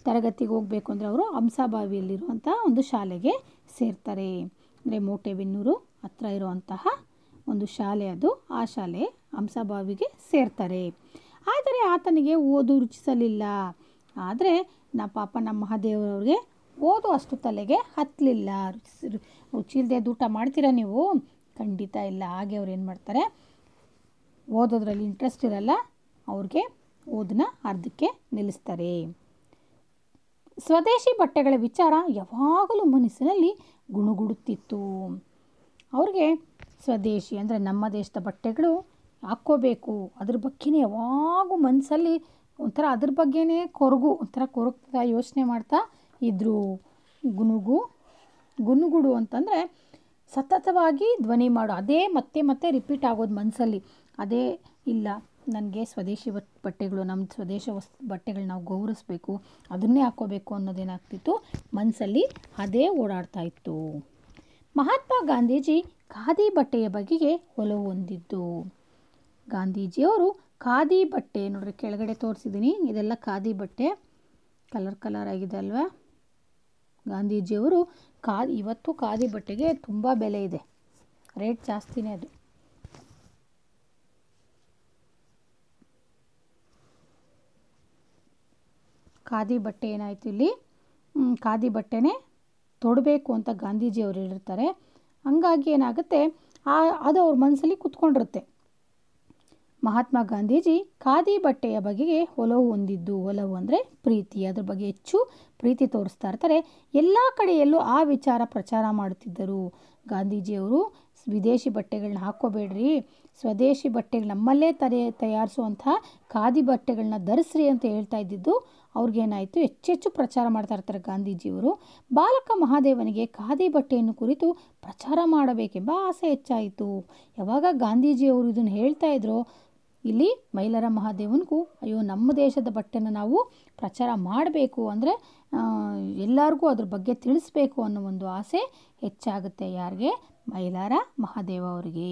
ತರಗತಿಗೆ ಹೋಗಬೇಕು ಅಂದರೆ ಅವರು ಹಂಸಾಬಾವಿಯಲ್ಲಿರುವಂಥ ಒಂದು ಶಾಲೆಗೆ ಸೇರ್ತಾರೆ ಅಂದರೆ ಮೋಟೆಬೆನ್ನೂರು ಹತ್ರ ಇರುವಂತಹ ಒಂದು ಶಾಲೆ ಅದು ಆ ಶಾಲೆ ಹಂಸಾಬಾವಿಗೆ ಸೇರ್ತಾರೆ ಆದರೆ ಆತನಿಗೆ ಓದು ರುಚಿಸಲಿಲ್ಲ ಆದರೆ ನಮ್ಮ ಪಾಪ ನಮ್ಮ ಮಹಾದೇವರವ್ರಿಗೆ ಓದು ಅಷ್ಟು ತಲೆಗೆ ಹತ್ತಲಿಲ್ಲ ರುಚಿ ಇಲ್ಲದೆ ಊಟ ಮಾಡ್ತೀರಾ ನೀವು ಖಂಡಿತ ಇಲ್ಲ ಹಾಗೆ ಅವ್ರು ಏನು ಮಾಡ್ತಾರೆ ಓದೋದ್ರಲ್ಲಿ ಇಂಟ್ರೆಸ್ಟ್ ಇರಲ್ಲ ಅವ್ರಿಗೆ ಓದನ್ನ ಅರ್ಧಕ್ಕೆ ನಿಲ್ಲಿಸ್ತಾರೆ ಸ್ವದೇಶಿ ಬಟ್ಟೆಗಳ ವಿಚಾರ ಯಾವಾಗಲೂ ಮನಸ್ಸಿನಲ್ಲಿ ಗುಣುಗುಡುತ್ತಿತ್ತು ಅವ್ರಿಗೆ ಸ್ವದೇಶಿ ಅಂದರೆ ನಮ್ಮ ದೇಶದ ಬಟ್ಟೆಗಳು ಹಾಕ್ಕೋಬೇಕು ಅದ್ರ ಬಗ್ಗೆನೇ ಯಾವಾಗೂ ಮನಸ್ಸಲ್ಲಿ ಒಂಥರ ಅದ್ರ ಬಗ್ಗೆನೇ ಕೊರಗು ಒಂಥರ ಕೊರಗ್ತಾ ಯೋಚನೆ ಮಾಡ್ತಾ ಇದ್ರು ಗುನುಗು ಗುನುಗುಡು ಅಂತಂದರೆ ಸತತವಾಗಿ ಧ್ವನಿ ಮಾಡು ಅದೇ ಮತ್ತೆ ಮತ್ತೆ ರಿಪೀಟ್ ಆಗೋದು ಮನಸ್ಸಲ್ಲಿ ಅದೇ ಇಲ್ಲ ನನಗೆ ಸ್ವದೇಶಿ ಬಟ್ಟೆಗಳು ನಮ್ಮ ಸ್ವದೇಶ ವಸ್ ಬಟ್ಟೆಗಳು ನಾವು ಗೌರವಿಸ್ಬೇಕು ಅದನ್ನೇ ಹಾಕೋಬೇಕು ಅನ್ನೋದೇನಾಗ್ತಿತ್ತು ಮನಸ್ಸಲ್ಲಿ ಅದೇ ಓಡಾಡ್ತಾ ಇತ್ತು ಮಹಾತ್ಮ ಗಾಂಧೀಜಿ ಖಾದಿ ಬಟ್ಟೆಯ ಬಗೆಗೆ ಒಲವು ಹೊಂದಿದ್ದು ಗಾಂಧೀಜಿಯವರು ಖಾದಿ ಬಟ್ಟೆ ನೋಡ್ರಿ ಕೆಳಗಡೆ ತೋರಿಸಿದ್ದೀನಿ ಇದೆಲ್ಲ ಖಾದಿ ಬಟ್ಟೆ ಕಲರ್ ಕಲರ್ ಆಗಿದೆ ಅಲ್ವಾ ಗಾಂಧೀಜಿಯವರು ಖಾದಿ ಇವತ್ತು ಖಾದಿ ಬಟ್ಟೆಗೆ ತುಂಬ ಬೆಲೆ ಇದೆ ರೇಟ್ ಜಾಸ್ತಿನೇ ಅದು ಖಾದಿ ಬಟ್ಟೆ ಏನಾಯಿತು ಇಲ್ಲಿ ಖಾದಿ ಬಟ್ಟೆನೇ ತೊಡಬೇಕು ಅಂತ ಗಾಂಧೀಜಿಯವರು ಹೇಳಿರ್ತಾರೆ ಹಂಗಾಗಿ ಏನಾಗುತ್ತೆ ಆ ಅದು ಅವ್ರ ಮನಸ್ಸಲ್ಲಿ ಕುತ್ಕೊಂಡಿರುತ್ತೆ ಮಹಾತ್ಮ ಗಾಂಧೀಜಿ ಖಾದಿ ಬಟ್ಟೆಯ ಬಗೆಗೆ ಒಲವು ಹೊಂದಿದ್ದು ಒಲವು ಅಂದರೆ ಪ್ರೀತಿ ಅದ್ರ ಬಗ್ಗೆ ಹೆಚ್ಚು ಪ್ರೀತಿ ತೋರಿಸ್ತಾ ಇರ್ತಾರೆ ಎಲ್ಲ ಕಡೆಯಲ್ಲೂ ಆ ವಿಚಾರ ಪ್ರಚಾರ ಮಾಡುತ್ತಿದ್ದರು ಗಾಂಧೀಜಿಯವರು ವಿದೇಶಿ ಬಟ್ಟೆಗಳನ್ನ ಹಾಕ್ಕೋಬೇಡ್ರಿ ಸ್ವದೇಶಿ ಬಟ್ಟೆಗಳು ನಮ್ಮಲ್ಲೇ ತರೆ ತಯಾರಿಸುವಂಥ ಖಾದಿ ಬಟ್ಟೆಗಳನ್ನ ಧರಿಸ್ರಿ ಅಂತ ಹೇಳ್ತಾ ಇದ್ದಿದ್ದು ಅವ್ರಿಗೇನಾಯಿತು ಹೆಚ್ಚೆಚ್ಚು ಪ್ರಚಾರ ಮಾಡ್ತಾ ಇರ್ತಾರೆ ಗಾಂಧೀಜಿಯವರು ಬಾಲಕ ಮಹಾದೇವನಿಗೆ ಖಾದಿ ಬಟ್ಟೆಯನ್ನು ಕುರಿತು ಪ್ರಚಾರ ಮಾಡಬೇಕೆಂಬ ಆಸೆ ಹೆಚ್ಚಾಯಿತು ಯಾವಾಗ ಗಾಂಧೀಜಿಯವರು ಇದನ್ನು ಹೇಳ್ತಾ ಇದ್ರೋ ಇಲ್ಲಿ ಮೈಲಾರ ಮಹಾದೇವನಿಗೂ ಅಯ್ಯೋ ನಮ್ಮ ದೇಶದ ಬಟ್ಟೆನ ನಾವು ಪ್ರಚಾರ ಮಾಡಬೇಕು ಅಂದರೆ ಎಲ್ಲರಿಗೂ ಅದ್ರ ಬಗ್ಗೆ ತಿಳಿಸ್ಬೇಕು ಅನ್ನೋ ಒಂದು ಆಸೆ ಹೆಚ್ಚಾಗುತ್ತೆ ಯಾರಿಗೆ ಮೈಲಾರ ಮಹಾದೇವ ಅವರಿಗೆ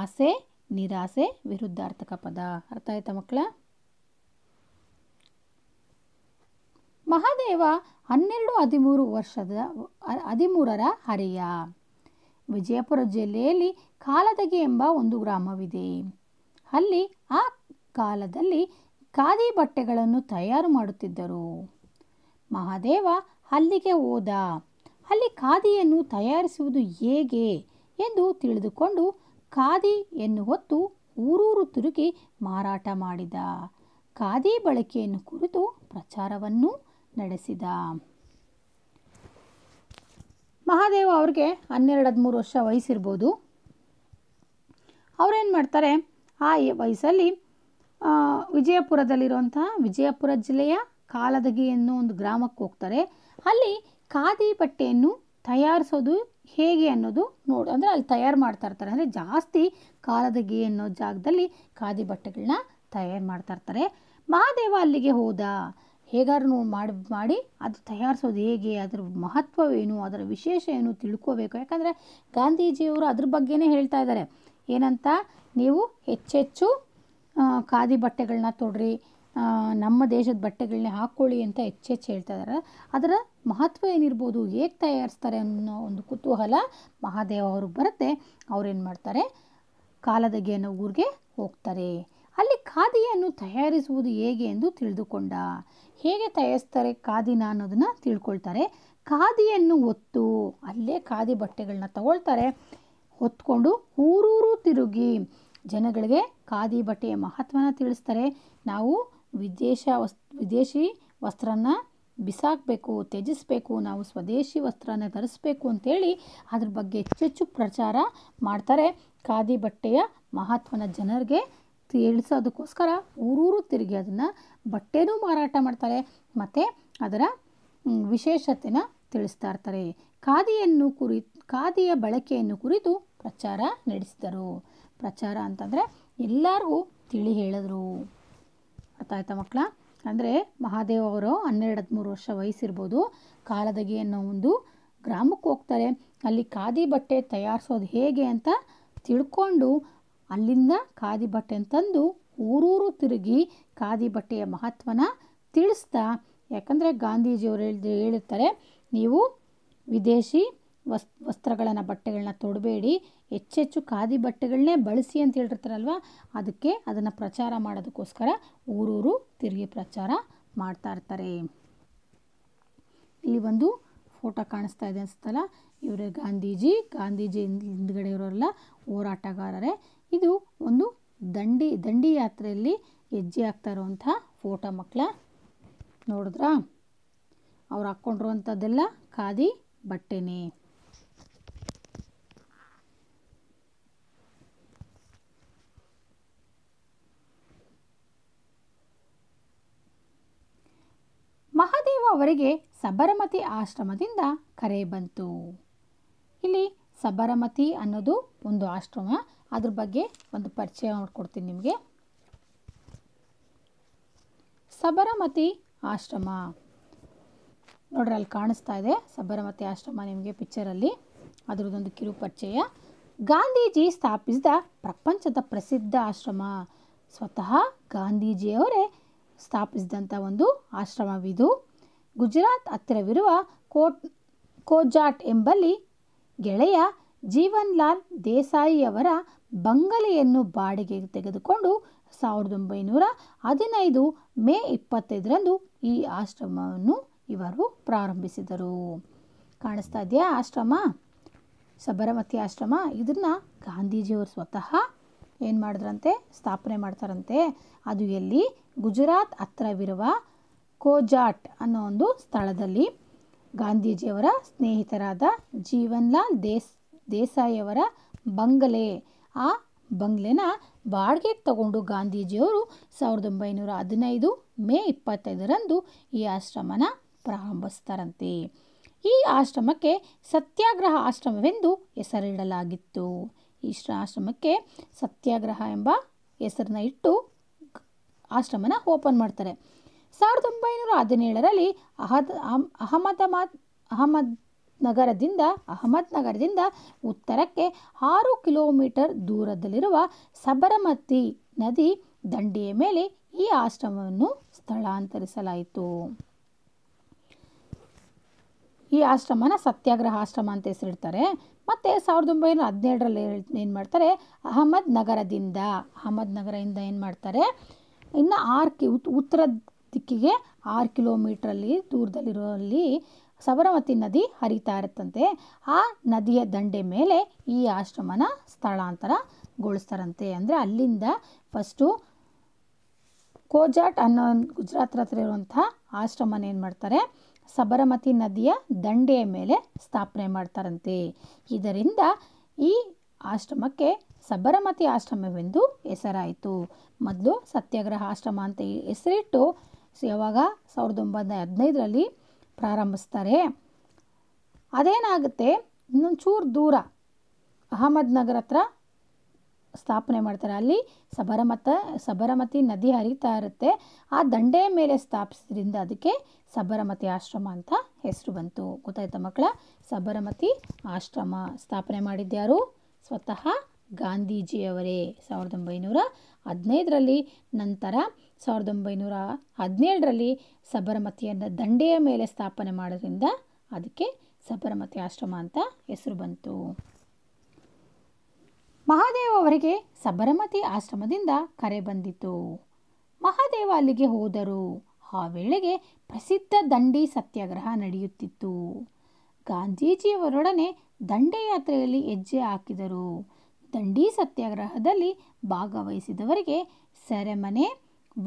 ಆಸೆ ನಿರಾಸೆ ವಿರುದ್ಧಾರ್ಥಕ ಪದ ಅರ್ಥ ಆಯ್ತಾ ಮಕ್ಕಳ ಮಹಾದೇವ ಹನ್ನೆರಡು ಹದಿಮೂರು ವರ್ಷದ ಹದಿಮೂರರ ಹರಿಯ ವಿಜಯಪುರ ಜಿಲ್ಲೆಯಲ್ಲಿ ಕಾಲದಗೆ ಎಂಬ ಒಂದು ಗ್ರಾಮವಿದೆ ಅಲ್ಲಿ ಆ ಕಾಲದಲ್ಲಿ ಖಾದಿ ಬಟ್ಟೆಗಳನ್ನು ತಯಾರು ಮಾಡುತ್ತಿದ್ದರು ಮಹಾದೇವ ಅಲ್ಲಿಗೆ ಹೋದ ಅಲ್ಲಿ ಖಾದಿಯನ್ನು ತಯಾರಿಸುವುದು ಹೇಗೆ ಎಂದು ತಿಳಿದುಕೊಂಡು ಖಾದಿಯನ್ನು ಹೊತ್ತು ಊರೂರು ತಿರುಗಿ ಮಾರಾಟ ಮಾಡಿದ ಖಾದಿ ಬಳಕೆಯನ್ನು ಕುರಿತು ಪ್ರಚಾರವನ್ನು ನಡೆಸಿದ ಮಹಾದೇವ ಅವ್ರಿಗೆ ಹನ್ನೆರಡು ಹದಿಮೂರು ವರ್ಷ ವಯಸ್ಸಿರ್ಬೋದು ಏನು ಮಾಡ್ತಾರೆ ಆ ವಯಸ್ಸಲ್ಲಿ ವಿಜಯಪುರದಲ್ಲಿರುವಂತಹ ವಿಜಯಪುರ ಜಿಲ್ಲೆಯ ಕಾಲದಗಿ ಎನ್ನುವ ಒಂದು ಗ್ರಾಮಕ್ಕೆ ಹೋಗ್ತಾರೆ ಅಲ್ಲಿ ಖಾದಿ ಬಟ್ಟೆಯನ್ನು ತಯಾರಿಸೋದು ಹೇಗೆ ಅನ್ನೋದು ನೋಡು ಅಂದರೆ ಅಲ್ಲಿ ತಯಾರು ಮಾಡ್ತಾ ಇರ್ತಾರೆ ಅಂದರೆ ಜಾಸ್ತಿ ಕಾಲದಗಿ ಅನ್ನೋ ಜಾಗದಲ್ಲಿ ಖಾದಿ ಬಟ್ಟೆಗಳನ್ನ ತಯಾರು ಮಾಡ್ತಾ ಇರ್ತಾರೆ ಮಹಾದೇವ ಅಲ್ಲಿಗೆ ಹೋದ ಹೇಗಾರು ಮಾಡಿ ಮಾಡಿ ಅದು ತಯಾರಿಸೋದು ಹೇಗೆ ಅದರ ಮಹತ್ವವೇನು ಅದರ ವಿಶೇಷ ಏನು ತಿಳ್ಕೋಬೇಕು ಯಾಕಂದರೆ ಗಾಂಧೀಜಿಯವರು ಅದ್ರ ಬಗ್ಗೆನೇ ಹೇಳ್ತಾ ಇದ್ದಾರೆ ಏನಂತ ನೀವು ಹೆಚ್ಚೆಚ್ಚು ಖಾದಿ ಬಟ್ಟೆಗಳನ್ನ ತೊಡ್ರಿ ನಮ್ಮ ದೇಶದ ಬಟ್ಟೆಗಳನ್ನ ಹಾಕ್ಕೊಳ್ಳಿ ಅಂತ ಹೆಚ್ಚೆಚ್ಚು ಹೇಳ್ತಾ ಇದ್ದಾರೆ ಅದರ ಮಹತ್ವ ಏನಿರ್ಬೋದು ಹೇಗೆ ತಯಾರಿಸ್ತಾರೆ ಅನ್ನೋ ಒಂದು ಕುತೂಹಲ ಮಹಾದೇವ ಅವ್ರಿಗೆ ಬರುತ್ತೆ ಅವ್ರೇನು ಮಾಡ್ತಾರೆ ಕಾಲದಗೆ ಅನ್ನೋ ಊರಿಗೆ ಹೋಗ್ತಾರೆ ಅಲ್ಲಿ ಖಾದಿಯನ್ನು ತಯಾರಿಸುವುದು ಹೇಗೆ ಎಂದು ತಿಳಿದುಕೊಂಡ ಹೇಗೆ ತಯಾರಿಸ್ತಾರೆ ಖಾದಿನ ಅನ್ನೋದನ್ನು ತಿಳ್ಕೊಳ್ತಾರೆ ಖಾದಿಯನ್ನು ಒತ್ತು ಅಲ್ಲೇ ಖಾದಿ ಬಟ್ಟೆಗಳನ್ನ ತಗೊಳ್ತಾರೆ ಹೊತ್ಕೊಂಡು ಊರೂರು ತಿರುಗಿ ಜನಗಳಿಗೆ ಖಾದಿ ಬಟ್ಟೆಯ ಮಹತ್ವನ ತಿಳಿಸ್ತಾರೆ ನಾವು ವಿದೇಶ ವಸ್ ವಿದೇಶಿ ವಸ್ತ್ರನ ಬಿಸಾಕಬೇಕು ತ್ಯಜಿಸಬೇಕು ನಾವು ಸ್ವದೇಶಿ ವಸ್ತ್ರನ ಧರಿಸ್ಬೇಕು ಅಂತೇಳಿ ಅದ್ರ ಬಗ್ಗೆ ಹೆಚ್ಚೆಚ್ಚು ಪ್ರಚಾರ ಮಾಡ್ತಾರೆ ಖಾದಿ ಬಟ್ಟೆಯ ಮಹತ್ವನ ಜನರಿಗೆ ತಿಳಿಸೋದಕ್ಕೋಸ್ಕರ ಊರೂರು ತಿರುಗಿ ಅದನ್ನು ಬಟ್ಟೆನೂ ಮಾರಾಟ ಮಾಡ್ತಾರೆ ಮತ್ತು ಅದರ ವಿಶೇಷತೆನ ತಿಳಿಸ್ತಾ ಇರ್ತಾರೆ ಖಾದಿಯನ್ನು ಕುರಿ ಖಾದಿಯ ಬಳಕೆಯನ್ನು ಕುರಿತು ಪ್ರಚಾರ ನಡೆಸಿದರು ಪ್ರಚಾರ ಅಂತಂದರೆ ಎಲ್ಲರಿಗೂ ತಿಳಿ ಹೇಳಿದ್ರು ಅರ್ಥ ಆಯ್ತಾ ಮಕ್ಕಳ ಅಂದರೆ ಮಹಾದೇವ ಅವರು ಹನ್ನೆರಡು ಹದಿಮೂರು ವರ್ಷ ವಯಸ್ಸಿರ್ಬೋದು ಕಾಲದಗಿ ಅನ್ನೋ ಒಂದು ಗ್ರಾಮಕ್ಕೆ ಹೋಗ್ತಾರೆ ಅಲ್ಲಿ ಖಾದಿ ಬಟ್ಟೆ ತಯಾರಿಸೋದು ಹೇಗೆ ಅಂತ ತಿಳ್ಕೊಂಡು ಅಲ್ಲಿಂದ ಖಾದಿ ಬಟ್ಟೆ ತಂದು ಊರೂರು ತಿರುಗಿ ಖಾದಿ ಬಟ್ಟೆಯ ಮಹತ್ವನ ತಿಳಿಸ್ತಾ ಯಾಕಂದರೆ ಗಾಂಧೀಜಿಯವರು ಹೇಳಿ ಹೇಳಿರ್ತಾರೆ ನೀವು ವಿದೇಶಿ ವಸ್ ವಸ್ತ್ರಗಳನ್ನು ಬಟ್ಟೆಗಳನ್ನ ತೊಡಬೇಡಿ ಹೆಚ್ಚೆಚ್ಚು ಖಾದಿ ಬಟ್ಟೆಗಳನ್ನೇ ಬಳಸಿ ಅಂತ ಹೇಳಿರ್ತಾರಲ್ವ ಅದಕ್ಕೆ ಅದನ್ನು ಪ್ರಚಾರ ಮಾಡೋದಕ್ಕೋಸ್ಕರ ಊರೂರು ತಿರುಗಿ ಪ್ರಚಾರ ಮಾಡ್ತಾ ಇರ್ತಾರೆ ಇಲ್ಲಿ ಒಂದು ಫೋಟೋ ಕಾಣಿಸ್ತಾ ಇದೆ ಅನಿಸುತ್ತಲ್ಲ ಇವರೇ ಗಾಂಧೀಜಿ ಗಾಂಧೀಜಿ ಹಿಂದ್ಗಡೆ ಇರೋರೆಲ್ಲ ಹೋರಾಟಗಾರರೇ ಇದು ಒಂದು ದಂಡಿ ದಂಡಿ ಯಾತ್ರೆಯಲ್ಲಿ ಹೆಜ್ಜೆ ಆಗ್ತಾ ಇರುವಂಥ ಫೋಟೋ ಮಕ್ಕಳ ನೋಡಿದ್ರಾ ಅವ್ರು ಹಾಕ್ಕೊಂಡಿರುವಂಥದ್ದೆಲ್ಲ ಖಾದಿ ಬಟ್ಟೆನೇ ಅವರಿಗೆ ಸಬರಮತಿ ಆಶ್ರಮದಿಂದ ಕರೆ ಬಂತು ಇಲ್ಲಿ ಸಬರಮತಿ ಅನ್ನೋದು ಒಂದು ಆಶ್ರಮ ಅದ್ರ ಬಗ್ಗೆ ಒಂದು ಪರಿಚಯ ಮಾಡಿಕೊಡ್ತೀನಿ ನಿಮಗೆ ಸಬರಮತಿ ಆಶ್ರಮ ನೋಡ್ರಿ ಅಲ್ಲಿ ಕಾಣಿಸ್ತಾ ಇದೆ ಸಬರಮತಿ ಆಶ್ರಮ ನಿಮಗೆ ಪಿಕ್ಚರಲ್ಲಿ ಅದ್ರದ್ದೊಂದು ಕಿರು ಪರಿಚಯ ಗಾಂಧೀಜಿ ಸ್ಥಾಪಿಸಿದ ಪ್ರಪಂಚದ ಪ್ರಸಿದ್ಧ ಆಶ್ರಮ ಸ್ವತಃ ಗಾಂಧೀಜಿಯವರೇ ಸ್ಥಾಪಿಸಿದಂಥ ಒಂದು ಆಶ್ರಮವಿದು ಗುಜರಾತ್ ಹತ್ತಿರವಿರುವ ಕೋಟ್ ಕೋಜಾಟ್ ಎಂಬಲ್ಲಿ ಗೆಳೆಯ ಜೀವನ್ಲಾಲ್ ದೇಸಾಯಿಯವರ ಬಂಗಲೆಯನ್ನು ಬಾಡಿಗೆಗೆ ತೆಗೆದುಕೊಂಡು ಸಾವಿರದ ಒಂಬೈನೂರ ಹದಿನೈದು ಮೇ ಇಪ್ಪತ್ತೈದರಂದು ಈ ಆಶ್ರಮವನ್ನು ಇವರು ಪ್ರಾರಂಭಿಸಿದರು ಕಾಣಿಸ್ತಾ ಇದೆಯಾ ಆಶ್ರಮ ಸಬರಮತಿ ಆಶ್ರಮ ಇದನ್ನು ಗಾಂಧೀಜಿಯವರು ಸ್ವತಃ ಏನು ಮಾಡಿದ್ರಂತೆ ಸ್ಥಾಪನೆ ಮಾಡ್ತಾರಂತೆ ಅದು ಎಲ್ಲಿ ಗುಜರಾತ್ ಹತ್ತಿರವಿರುವ ಕೋಜಾಟ್ ಅನ್ನೋ ಒಂದು ಸ್ಥಳದಲ್ಲಿ ಗಾಂಧೀಜಿಯವರ ಸ್ನೇಹಿತರಾದ ಜೀವನ್ಲಾಲ್ ದೇಸ್ ದೇಸಾಯಿಯವರ ಬಂಗಲೆ ಆ ಬಂಗ್ಲೆನ ಬಾಡಿಗೆಗೆ ತಗೊಂಡು ಗಾಂಧೀಜಿಯವರು ಸಾವಿರದ ಒಂಬೈನೂರ ಹದಿನೈದು ಮೇ ಇಪ್ಪತ್ತೈದರಂದು ಈ ಆಶ್ರಮನ ಪ್ರಾರಂಭಿಸ್ತಾರಂತೆ ಈ ಆಶ್ರಮಕ್ಕೆ ಸತ್ಯಾಗ್ರಹ ಆಶ್ರಮವೆಂದು ಹೆಸರಿಡಲಾಗಿತ್ತು ಈ ಆಶ್ರಮಕ್ಕೆ ಸತ್ಯಾಗ್ರಹ ಎಂಬ ಹೆಸರನ್ನ ಇಟ್ಟು ಆಶ್ರಮನ ಓಪನ್ ಮಾಡ್ತಾರೆ ಸಾವಿರದ ಒಂಬೈನೂರ ಹದಿನೇಳರಲ್ಲಿ ಅಹದ್ ಅಹಮದಾಬಾದ್ ಅಹಮದ್ ನಗರದಿಂದ ಅಹಮದ್ ನಗರದಿಂದ ಉತ್ತರಕ್ಕೆ ಆರು ಕಿಲೋಮೀಟರ್ ದೂರದಲ್ಲಿರುವ ಸಬರಮತಿ ನದಿ ದಂಡೆಯ ಮೇಲೆ ಈ ಆಶ್ರಮವನ್ನು ಸ್ಥಳಾಂತರಿಸಲಾಯಿತು ಈ ಆಶ್ರಮನ ಸತ್ಯಾಗ್ರಹ ಆಶ್ರಮ ಅಂತ ಹೆಸರಿಡ್ತಾರೆ ಮತ್ತು ಸಾವಿರದ ಒಂಬೈನೂರ ಹದಿನೇಳರಲ್ಲಿ ಏನು ಮಾಡ್ತಾರೆ ಅಹಮದ್ ನಗರದಿಂದ ಅಹಮದ್ ನಗರದಿಂದ ಏನು ಮಾಡ್ತಾರೆ ಇನ್ನು ಆರ್ ಕೆ ಉತ್ ಉತ್ತರ ದಿಕ್ಕಿಗೆ ಆರು ಕಿಲೋಮೀಟ್ರಲ್ಲಿ ದೂರದಲ್ಲಿರೋಲ್ಲಿ ಸಬರಮತಿ ನದಿ ಹರಿತಾ ಇರುತ್ತಂತೆ ಆ ನದಿಯ ದಂಡೆ ಮೇಲೆ ಈ ಆಶ್ರಮನ ಸ್ಥಳಾಂತರಗೊಳಿಸ್ತಾರಂತೆ ಅಂದರೆ ಅಲ್ಲಿಂದ ಫಸ್ಟು ಕೋಜಾಟ್ ಅನ್ನೋ ಗುಜರಾತ್ ಹತ್ರ ಇರುವಂಥ ಆಶ್ರಮನ ಏನು ಮಾಡ್ತಾರೆ ಸಬರಮತಿ ನದಿಯ ದಂಡೆಯ ಮೇಲೆ ಸ್ಥಾಪನೆ ಮಾಡ್ತಾರಂತೆ ಇದರಿಂದ ಈ ಆಶ್ರಮಕ್ಕೆ ಸಬರಮತಿ ಆಶ್ರಮವೆಂದು ಹೆಸರಾಯಿತು ಮೊದಲು ಸತ್ಯಾಗ್ರಹ ಆಶ್ರಮ ಅಂತ ಹೆಸರಿಟ್ಟು ಸೊ ಯಾವಾಗ ಸಾವಿರದ ಒಂಬೈನೂರ ಹದಿನೈದರಲ್ಲಿ ಪ್ರಾರಂಭಿಸ್ತಾರೆ ಅದೇನಾಗುತ್ತೆ ಇನ್ನೊಂಚೂರು ದೂರ ಅಹಮದ್ ನಗರ್ ಹತ್ರ ಸ್ಥಾಪನೆ ಮಾಡ್ತಾರೆ ಅಲ್ಲಿ ಸಬರಮತ ಸಬರಮತಿ ನದಿ ಹರಿತಾ ಇರುತ್ತೆ ಆ ದಂಡೆ ಮೇಲೆ ಸ್ಥಾಪಿಸಿದ್ರಿಂದ ಅದಕ್ಕೆ ಸಬರಮತಿ ಆಶ್ರಮ ಅಂತ ಹೆಸರು ಬಂತು ಗೊತ್ತಾಯ್ತಾ ಮಕ್ಕಳ ಸಬರಮತಿ ಆಶ್ರಮ ಸ್ಥಾಪನೆ ಮಾಡಿದ್ಯಾರು ಸ್ವತಃ ಗಾಂಧೀಜಿಯವರೇ ಸಾವಿರದ ಒಂಬೈನೂರ ಹದಿನೈದರಲ್ಲಿ ನಂತರ ಸಾವಿರದ ಒಂಬೈನೂರ ಹದಿನೇಳರಲ್ಲಿ ಸಬರಮತಿಯನ್ನು ದಂಡೆಯ ಮೇಲೆ ಸ್ಥಾಪನೆ ಮಾಡೋದ್ರಿಂದ ಅದಕ್ಕೆ ಸಬರಮತಿ ಆಶ್ರಮ ಅಂತ ಹೆಸರು ಬಂತು ಮಹಾದೇವ ಅವರಿಗೆ ಸಬರಮತಿ ಆಶ್ರಮದಿಂದ ಕರೆ ಬಂದಿತು ಮಹಾದೇವ ಅಲ್ಲಿಗೆ ಹೋದರು ಆ ವೇಳೆಗೆ ಪ್ರಸಿದ್ಧ ದಂಡಿ ಸತ್ಯಾಗ್ರಹ ನಡೆಯುತ್ತಿತ್ತು ಗಾಂಧೀಜಿಯವರೊಡನೆ ಯಾತ್ರೆಯಲ್ಲಿ ಹೆಜ್ಜೆ ಹಾಕಿದರು ದಂಡಿ ಸತ್ಯಾಗ್ರಹದಲ್ಲಿ ಭಾಗವಹಿಸಿದವರಿಗೆ ಸೆರೆಮನೆ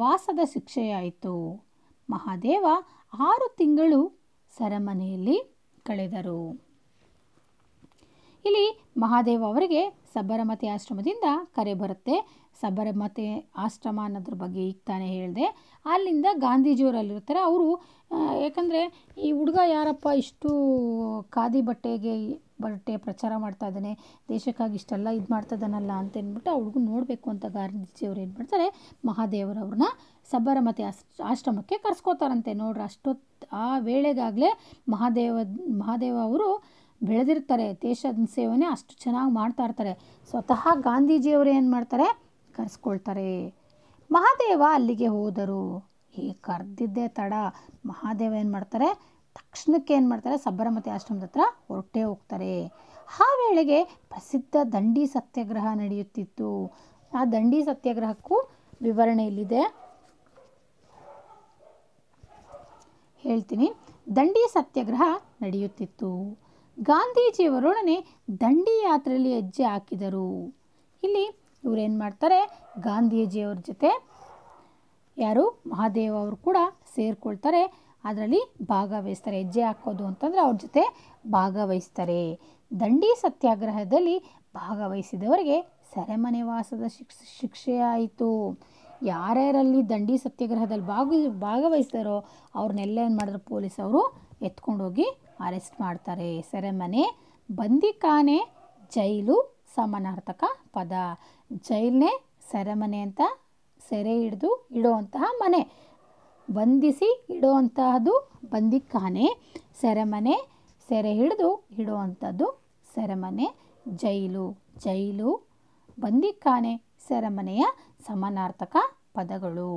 ವಾಸದ ಶಿಕ್ಷೆಯಾಯಿತು ಮಹಾದೇವ ಆರು ತಿಂಗಳು ಸರಮನೆಯಲ್ಲಿ ಕಳೆದರು ಇಲ್ಲಿ ಮಹಾದೇವ ಅವರಿಗೆ ಸಬರಮತಿ ಆಶ್ರಮದಿಂದ ಕರೆ ಬರುತ್ತೆ ಸಬರಮತಿ ಆಶ್ರಮ ಅನ್ನೋದ್ರ ಬಗ್ಗೆ ಈಗ ತಾನೇ ಹೇಳಿದೆ ಅಲ್ಲಿಂದ ಗಾಂಧೀಜಿಯವರಲ್ಲಿರ್ತಾರೆ ಅವರು ಯಾಕಂದರೆ ಈ ಹುಡುಗ ಯಾರಪ್ಪ ಇಷ್ಟು ಖಾದಿ ಬಟ್ಟೆಗೆ ಬಟ್ಟೆ ಪ್ರಚಾರ ಮಾಡ್ತಾ ಇದ್ದಾನೆ ದೇಶಕ್ಕಾಗಿ ಇಷ್ಟೆಲ್ಲ ಇದು ಮಾಡ್ತಾ ಅಂತ ಅಂದ್ಬಿಟ್ಟು ಆ ನೋಡಬೇಕು ಅಂತ ಗಾಂಧೀಜಿಯವರು ಏನು ಮಾಡ್ತಾರೆ ಮಹಾದೇವರವ್ರನ್ನ ಸಬರಮತಿ ಆಶ್ರಮಕ್ಕೆ ಕರ್ಸ್ಕೋತಾರಂತೆ ನೋಡ್ರಿ ಅಷ್ಟೊತ್ತು ಆ ವೇಳೆಗಾಗಲೇ ಮಹಾದೇವ ಮಹಾದೇವ ಅವರು ಬೆಳೆದಿರ್ತಾರೆ ದೇಶದ ಸೇವನೆ ಅಷ್ಟು ಚೆನ್ನಾಗಿ ಮಾಡ್ತಾ ಇರ್ತಾರೆ ಸ್ವತಃ ಗಾಂಧೀಜಿಯವರು ಏನು ಮಾಡ್ತಾರೆ ಕರೆಸ್ಕೊಳ್ತಾರೆ ಮಹಾದೇವ ಅಲ್ಲಿಗೆ ಹೋದರು ಹೀಗೆ ಕರೆದಿದ್ದೇ ತಡ ಮಹಾದೇವ ಏನು ಮಾಡ್ತಾರೆ ತಕ್ಷಣಕ್ಕೆ ಏನು ಮಾಡ್ತಾರೆ ಸಬ್ಬರಮತಿ ಆಶ್ರಮದ ಹತ್ರ ಹೊರಟೇ ಹೋಗ್ತಾರೆ ಆ ವೇಳೆಗೆ ಪ್ರಸಿದ್ಧ ದಂಡಿ ಸತ್ಯಾಗ್ರಹ ನಡೆಯುತ್ತಿತ್ತು ಆ ದಂಡಿ ಸತ್ಯಾಗ್ರಹಕ್ಕೂ ವಿವರಣೆ ಇಲ್ಲಿದೆ ಹೇಳ್ತೀನಿ ದಂಡಿ ಸತ್ಯಾಗ್ರಹ ನಡೆಯುತ್ತಿತ್ತು ಗಾಂಧೀಜಿಯವರೊಡನೆ ದಂಡಿ ಯಾತ್ರೆಯಲ್ಲಿ ಹೆಜ್ಜೆ ಹಾಕಿದರು ಇಲ್ಲಿ ಇವರೇನು ಮಾಡ್ತಾರೆ ಗಾಂಧೀಜಿಯವ್ರ ಜೊತೆ ಯಾರು ಮಹಾದೇವ ಅವರು ಕೂಡ ಸೇರ್ಕೊಳ್ತಾರೆ ಅದರಲ್ಲಿ ಭಾಗವಹಿಸ್ತಾರೆ ಹೆಜ್ಜೆ ಹಾಕೋದು ಅಂತಂದರೆ ಅವ್ರ ಜೊತೆ ಭಾಗವಹಿಸ್ತಾರೆ ದಂಡಿ ಸತ್ಯಾಗ್ರಹದಲ್ಲಿ ಭಾಗವಹಿಸಿದವರಿಗೆ ವಾಸದ ಶಿಕ್ಷ ಶಿಕ್ಷೆಯಾಯಿತು ಯಾರ್ಯಾರಲ್ಲಿ ದಂಡಿ ಸತ್ಯಾಗ್ರಹದಲ್ಲಿ ಭಾಗ ಭಾಗವಹಿಸ್ತಾರೋ ಅವ್ರನ್ನೆಲ್ಲ ಏನು ಮಾಡಿದ್ರು ಪೊಲೀಸ್ ಅವರು ಎತ್ಕೊಂಡೋಗಿ ಅರೆಸ್ಟ್ ಮಾಡ್ತಾರೆ ಸೆರೆಮನೆ ಬಂದಿಕಾನೆ ಜೈಲು ಸಮಾನಾರ್ಥಕ ಪದ ಜೈಲ್ನೇ ಸೆರೆಮನೆ ಅಂತ ಸೆರೆ ಹಿಡಿದು ಇಡುವಂತಹ ಮನೆ ಬಂಧಿಸಿ ಇಡುವಂತಹದ್ದು ಬಂದಿಕ್ಕಾನೆ ಸೆರೆಮನೆ ಸೆರೆ ಹಿಡಿದು ಇಡುವಂಥದ್ದು ಸೆರೆಮನೆ ಜೈಲು ಜೈಲು ಬಂದಿಕ್ಕಾನೆ ಸೆರೆಮನೆಯ ಸಮಾನಾರ್ಥಕ ಪದಗಳು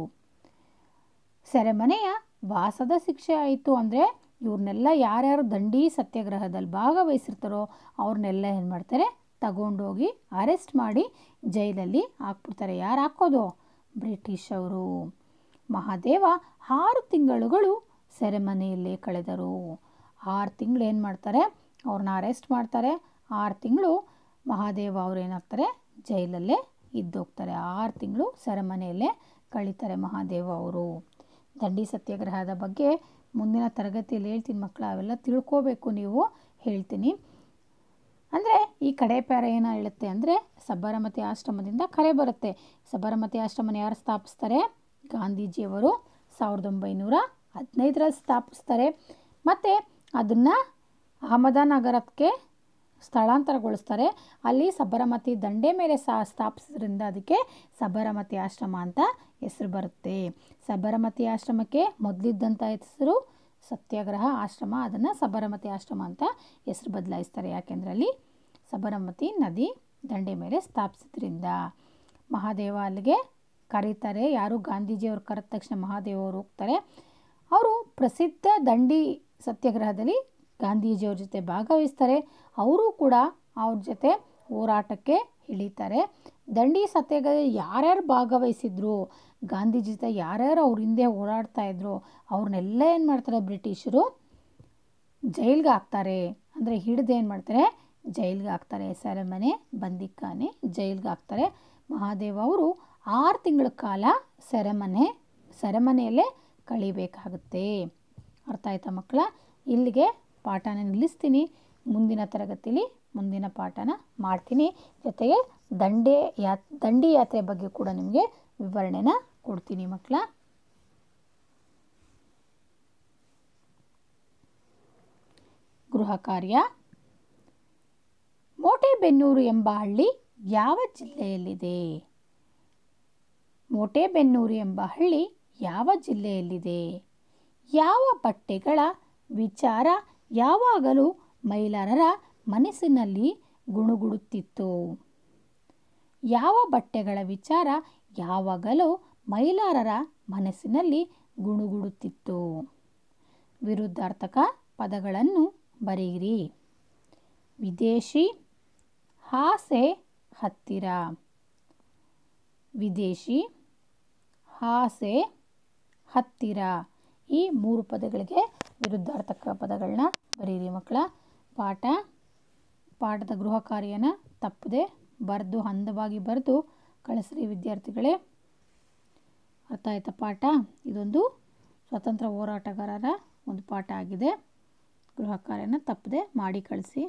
ಸೆರೆಮನೆಯ ವಾಸದ ಶಿಕ್ಷೆ ಆಯಿತು ಅಂದರೆ ಇವ್ರನ್ನೆಲ್ಲ ಯಾರ್ಯಾರು ದಂಡಿ ಸತ್ಯಾಗ್ರಹದಲ್ಲಿ ಭಾಗವಹಿಸಿರ್ತಾರೋ ಅವ್ರನ್ನೆಲ್ಲ ಏನು ಮಾಡ್ತಾರೆ ತಗೊಂಡೋಗಿ ಅರೆಸ್ಟ್ ಮಾಡಿ ಜೈಲಲ್ಲಿ ಹಾಕ್ಬಿಡ್ತಾರೆ ಯಾರು ಹಾಕೋದು ಬ್ರಿಟಿಷವರು ಮಹಾದೇವ ಆರು ತಿಂಗಳುಗಳು ಸೆರೆಮನೆಯಲ್ಲೇ ಕಳೆದರು ಆರು ತಿಂಗಳು ಏನು ಮಾಡ್ತಾರೆ ಅವ್ರನ್ನ ಅರೆಸ್ಟ್ ಮಾಡ್ತಾರೆ ಆರು ತಿಂಗಳು ಮಹಾದೇವ ಅವ್ರು ಏನಾಗ್ತಾರೆ ಜೈಲಲ್ಲೇ ಇದ್ದೋಗ್ತಾರೆ ಆರು ತಿಂಗಳು ಸೆರೆಮನೆಯಲ್ಲೇ ಕಳೀತಾರೆ ಮಹಾದೇವ ಅವರು ದಂಡಿ ಸತ್ಯಾಗ್ರಹದ ಬಗ್ಗೆ ಮುಂದಿನ ತರಗತಿಯಲ್ಲಿ ಹೇಳ್ತೀನಿ ಮಕ್ಕಳು ಅವೆಲ್ಲ ತಿಳ್ಕೋಬೇಕು ನೀವು ಹೇಳ್ತೀನಿ ಅಂದರೆ ಈ ಕಡೆ ಪ್ಯಾರ ಏನು ಹೇಳುತ್ತೆ ಅಂದರೆ ಸಬ್ಬರಮತಿ ಆಶ್ರಮದಿಂದ ಕರೆ ಬರುತ್ತೆ ಸಬ್ಬರಮತಿ ಆಶ್ರಮನ ಯಾರು ಸ್ಥಾಪಿಸ್ತಾರೆ ಗಾಂಧೀಜಿಯವರು ಸಾವಿರದ ಒಂಬೈನೂರ ಹದಿನೈದರಲ್ಲಿ ಸ್ಥಾಪಿಸ್ತಾರೆ ಮತ್ತು ಅದನ್ನು ಅಹಮದನಗರಕ್ಕೆ ಸ್ಥಳಾಂತರಗೊಳಿಸ್ತಾರೆ ಅಲ್ಲಿ ಸಬರಮತಿ ದಂಡೆ ಮೇಲೆ ಸಾ ಸ್ಥಾಪಿಸೋದ್ರಿಂದ ಅದಕ್ಕೆ ಸಬರಮತಿ ಆಶ್ರಮ ಅಂತ ಹೆಸರು ಬರುತ್ತೆ ಸಬರಮತಿ ಆಶ್ರಮಕ್ಕೆ ಮೊದಲಿದ್ದಂಥ ಹೆಸರು ಸತ್ಯಾಗ್ರಹ ಆಶ್ರಮ ಅದನ್ನು ಸಬರಮತಿ ಆಶ್ರಮ ಅಂತ ಹೆಸರು ಬದಲಾಯಿಸ್ತಾರೆ ಯಾಕೆಂದರೆ ಅಲ್ಲಿ ಸಬರಮತಿ ನದಿ ದಂಡೆ ಮೇಲೆ ಸ್ಥಾಪಿಸಿದ್ರಿಂದ ಮಹಾದೇವ ಅಲ್ಲಿಗೆ ಕರೀತಾರೆ ಯಾರು ಗಾಂಧೀಜಿಯವರು ಕರೆದ ತಕ್ಷಣ ಮಹಾದೇವರು ಹೋಗ್ತಾರೆ ಅವರು ಪ್ರಸಿದ್ಧ ದಂಡಿ ಸತ್ಯಾಗ್ರಹದಲ್ಲಿ ಗಾಂಧೀಜಿಯವ್ರ ಜೊತೆ ಭಾಗವಹಿಸ್ತಾರೆ ಅವರು ಕೂಡ ಅವ್ರ ಜೊತೆ ಹೋರಾಟಕ್ಕೆ ಇಳಿತಾರೆ ದಂಡಿ ಸತ್ಯಾಗ್ರಹ ಯಾರ್ಯಾರು ಭಾಗವಹಿಸಿದ್ರು ಗಾಂಧೀಜಿ ಜೊತೆ ಯಾರ್ಯಾರು ಅವ್ರ ಹಿಂದೆ ಓಡಾಡ್ತಾ ಇದ್ರು ಅವ್ರನ್ನೆಲ್ಲ ಏನು ಮಾಡ್ತಾರೆ ಬ್ರಿಟಿಷರು ಜೈಲ್ಗೆ ಹಾಕ್ತಾರೆ ಅಂದರೆ ಹಿಡಿದು ಏನು ಮಾಡ್ತಾರೆ ಜೈಲ್ಗೆ ಹಾಕ್ತಾರೆ ಸೆರೆಮನೆ ಬಂದಿಕ್ಕಾನೆ ಜೈಲ್ಗೆ ಹಾಕ್ತಾರೆ ಮಹಾದೇವ ಅವರು ಆರು ತಿಂಗಳ ಕಾಲ ಸೆರೆಮನೆ ಸೆರೆಮನೆಯಲ್ಲೇ ಕಳಿಬೇಕಾಗುತ್ತೆ ಅರ್ಥ ಆಯ್ತಾ ಮಕ್ಕಳ ಇಲ್ಲಿಗೆ ಪಾಠನ ನಿಲ್ಲಿಸ್ತೀನಿ ಮುಂದಿನ ತರಗತಿಲಿ ಮುಂದಿನ ಪಾಠನ ಮಾಡ್ತೀನಿ ಜೊತೆಗೆ ದಂಡೆ ಯಾ ದಂಡಿ ಯಾತ್ರೆ ಬಗ್ಗೆ ಕೂಡ ನಿಮಗೆ ವಿವರಣೆನ ಕೊಡ್ತೀನಿ ಮಕ್ಕಳ ಗೃಹ ಕಾರ್ಯ ಮೋಟೆಬೆನ್ನೂರು ಎಂಬ ಹಳ್ಳಿ ಯಾವ ಜಿಲ್ಲೆಯಲ್ಲಿದೆ ಮೋಟೆಬೆನ್ನೂರು ಎಂಬ ಹಳ್ಳಿ ಯಾವ ಜಿಲ್ಲೆಯಲ್ಲಿದೆ ಯಾವ ಬಟ್ಟೆಗಳ ವಿಚಾರ ಯಾವಾಗಲೂ ಮೈಲಾರರ ಮನಸ್ಸಿನಲ್ಲಿ ಗುಣುಗುಡುತ್ತಿತ್ತು ಯಾವ ಬಟ್ಟೆಗಳ ವಿಚಾರ ಯಾವಾಗಲೂ ಮೈಲಾರರ ಮನಸ್ಸಿನಲ್ಲಿ ಗುಣುಗುಡುತ್ತಿತ್ತು ವಿರುದ್ಧಾರ್ಥಕ ಪದಗಳನ್ನು ಬರೆಯಿರಿ ವಿದೇಶಿ ಹಾಸೆ ಹತ್ತಿರ ವಿದೇಶಿ ಆಸೆ ಹತ್ತಿರ ಈ ಮೂರು ಪದಗಳಿಗೆ ವಿರುದ್ಧಾರ್ಥಕ ಪದಗಳನ್ನ ಬರೀರಿ ಮಕ್ಕಳ ಪಾಠ ಪಾಠದ ಗೃಹ ಕಾರ್ಯನ ತಪ್ಪದೆ ಬರೆದು ಹಂದವಾಗಿ ಬರೆದು ಕಳಿಸ್ರಿ ವಿದ್ಯಾರ್ಥಿಗಳೇ ಅರ್ಥ ಆಯ್ತಾ ಪಾಠ ಇದೊಂದು ಸ್ವತಂತ್ರ ಹೋರಾಟಗಾರರ ಒಂದು ಪಾಠ ಆಗಿದೆ ಗೃಹ ಕಾರ್ಯನ ತಪ್ಪದೆ ಮಾಡಿ ಕಳಿಸಿ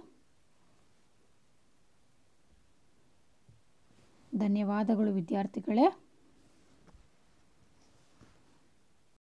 ಧನ್ಯವಾದಗಳು ವಿದ್ಯಾರ್ಥಿಗಳೇ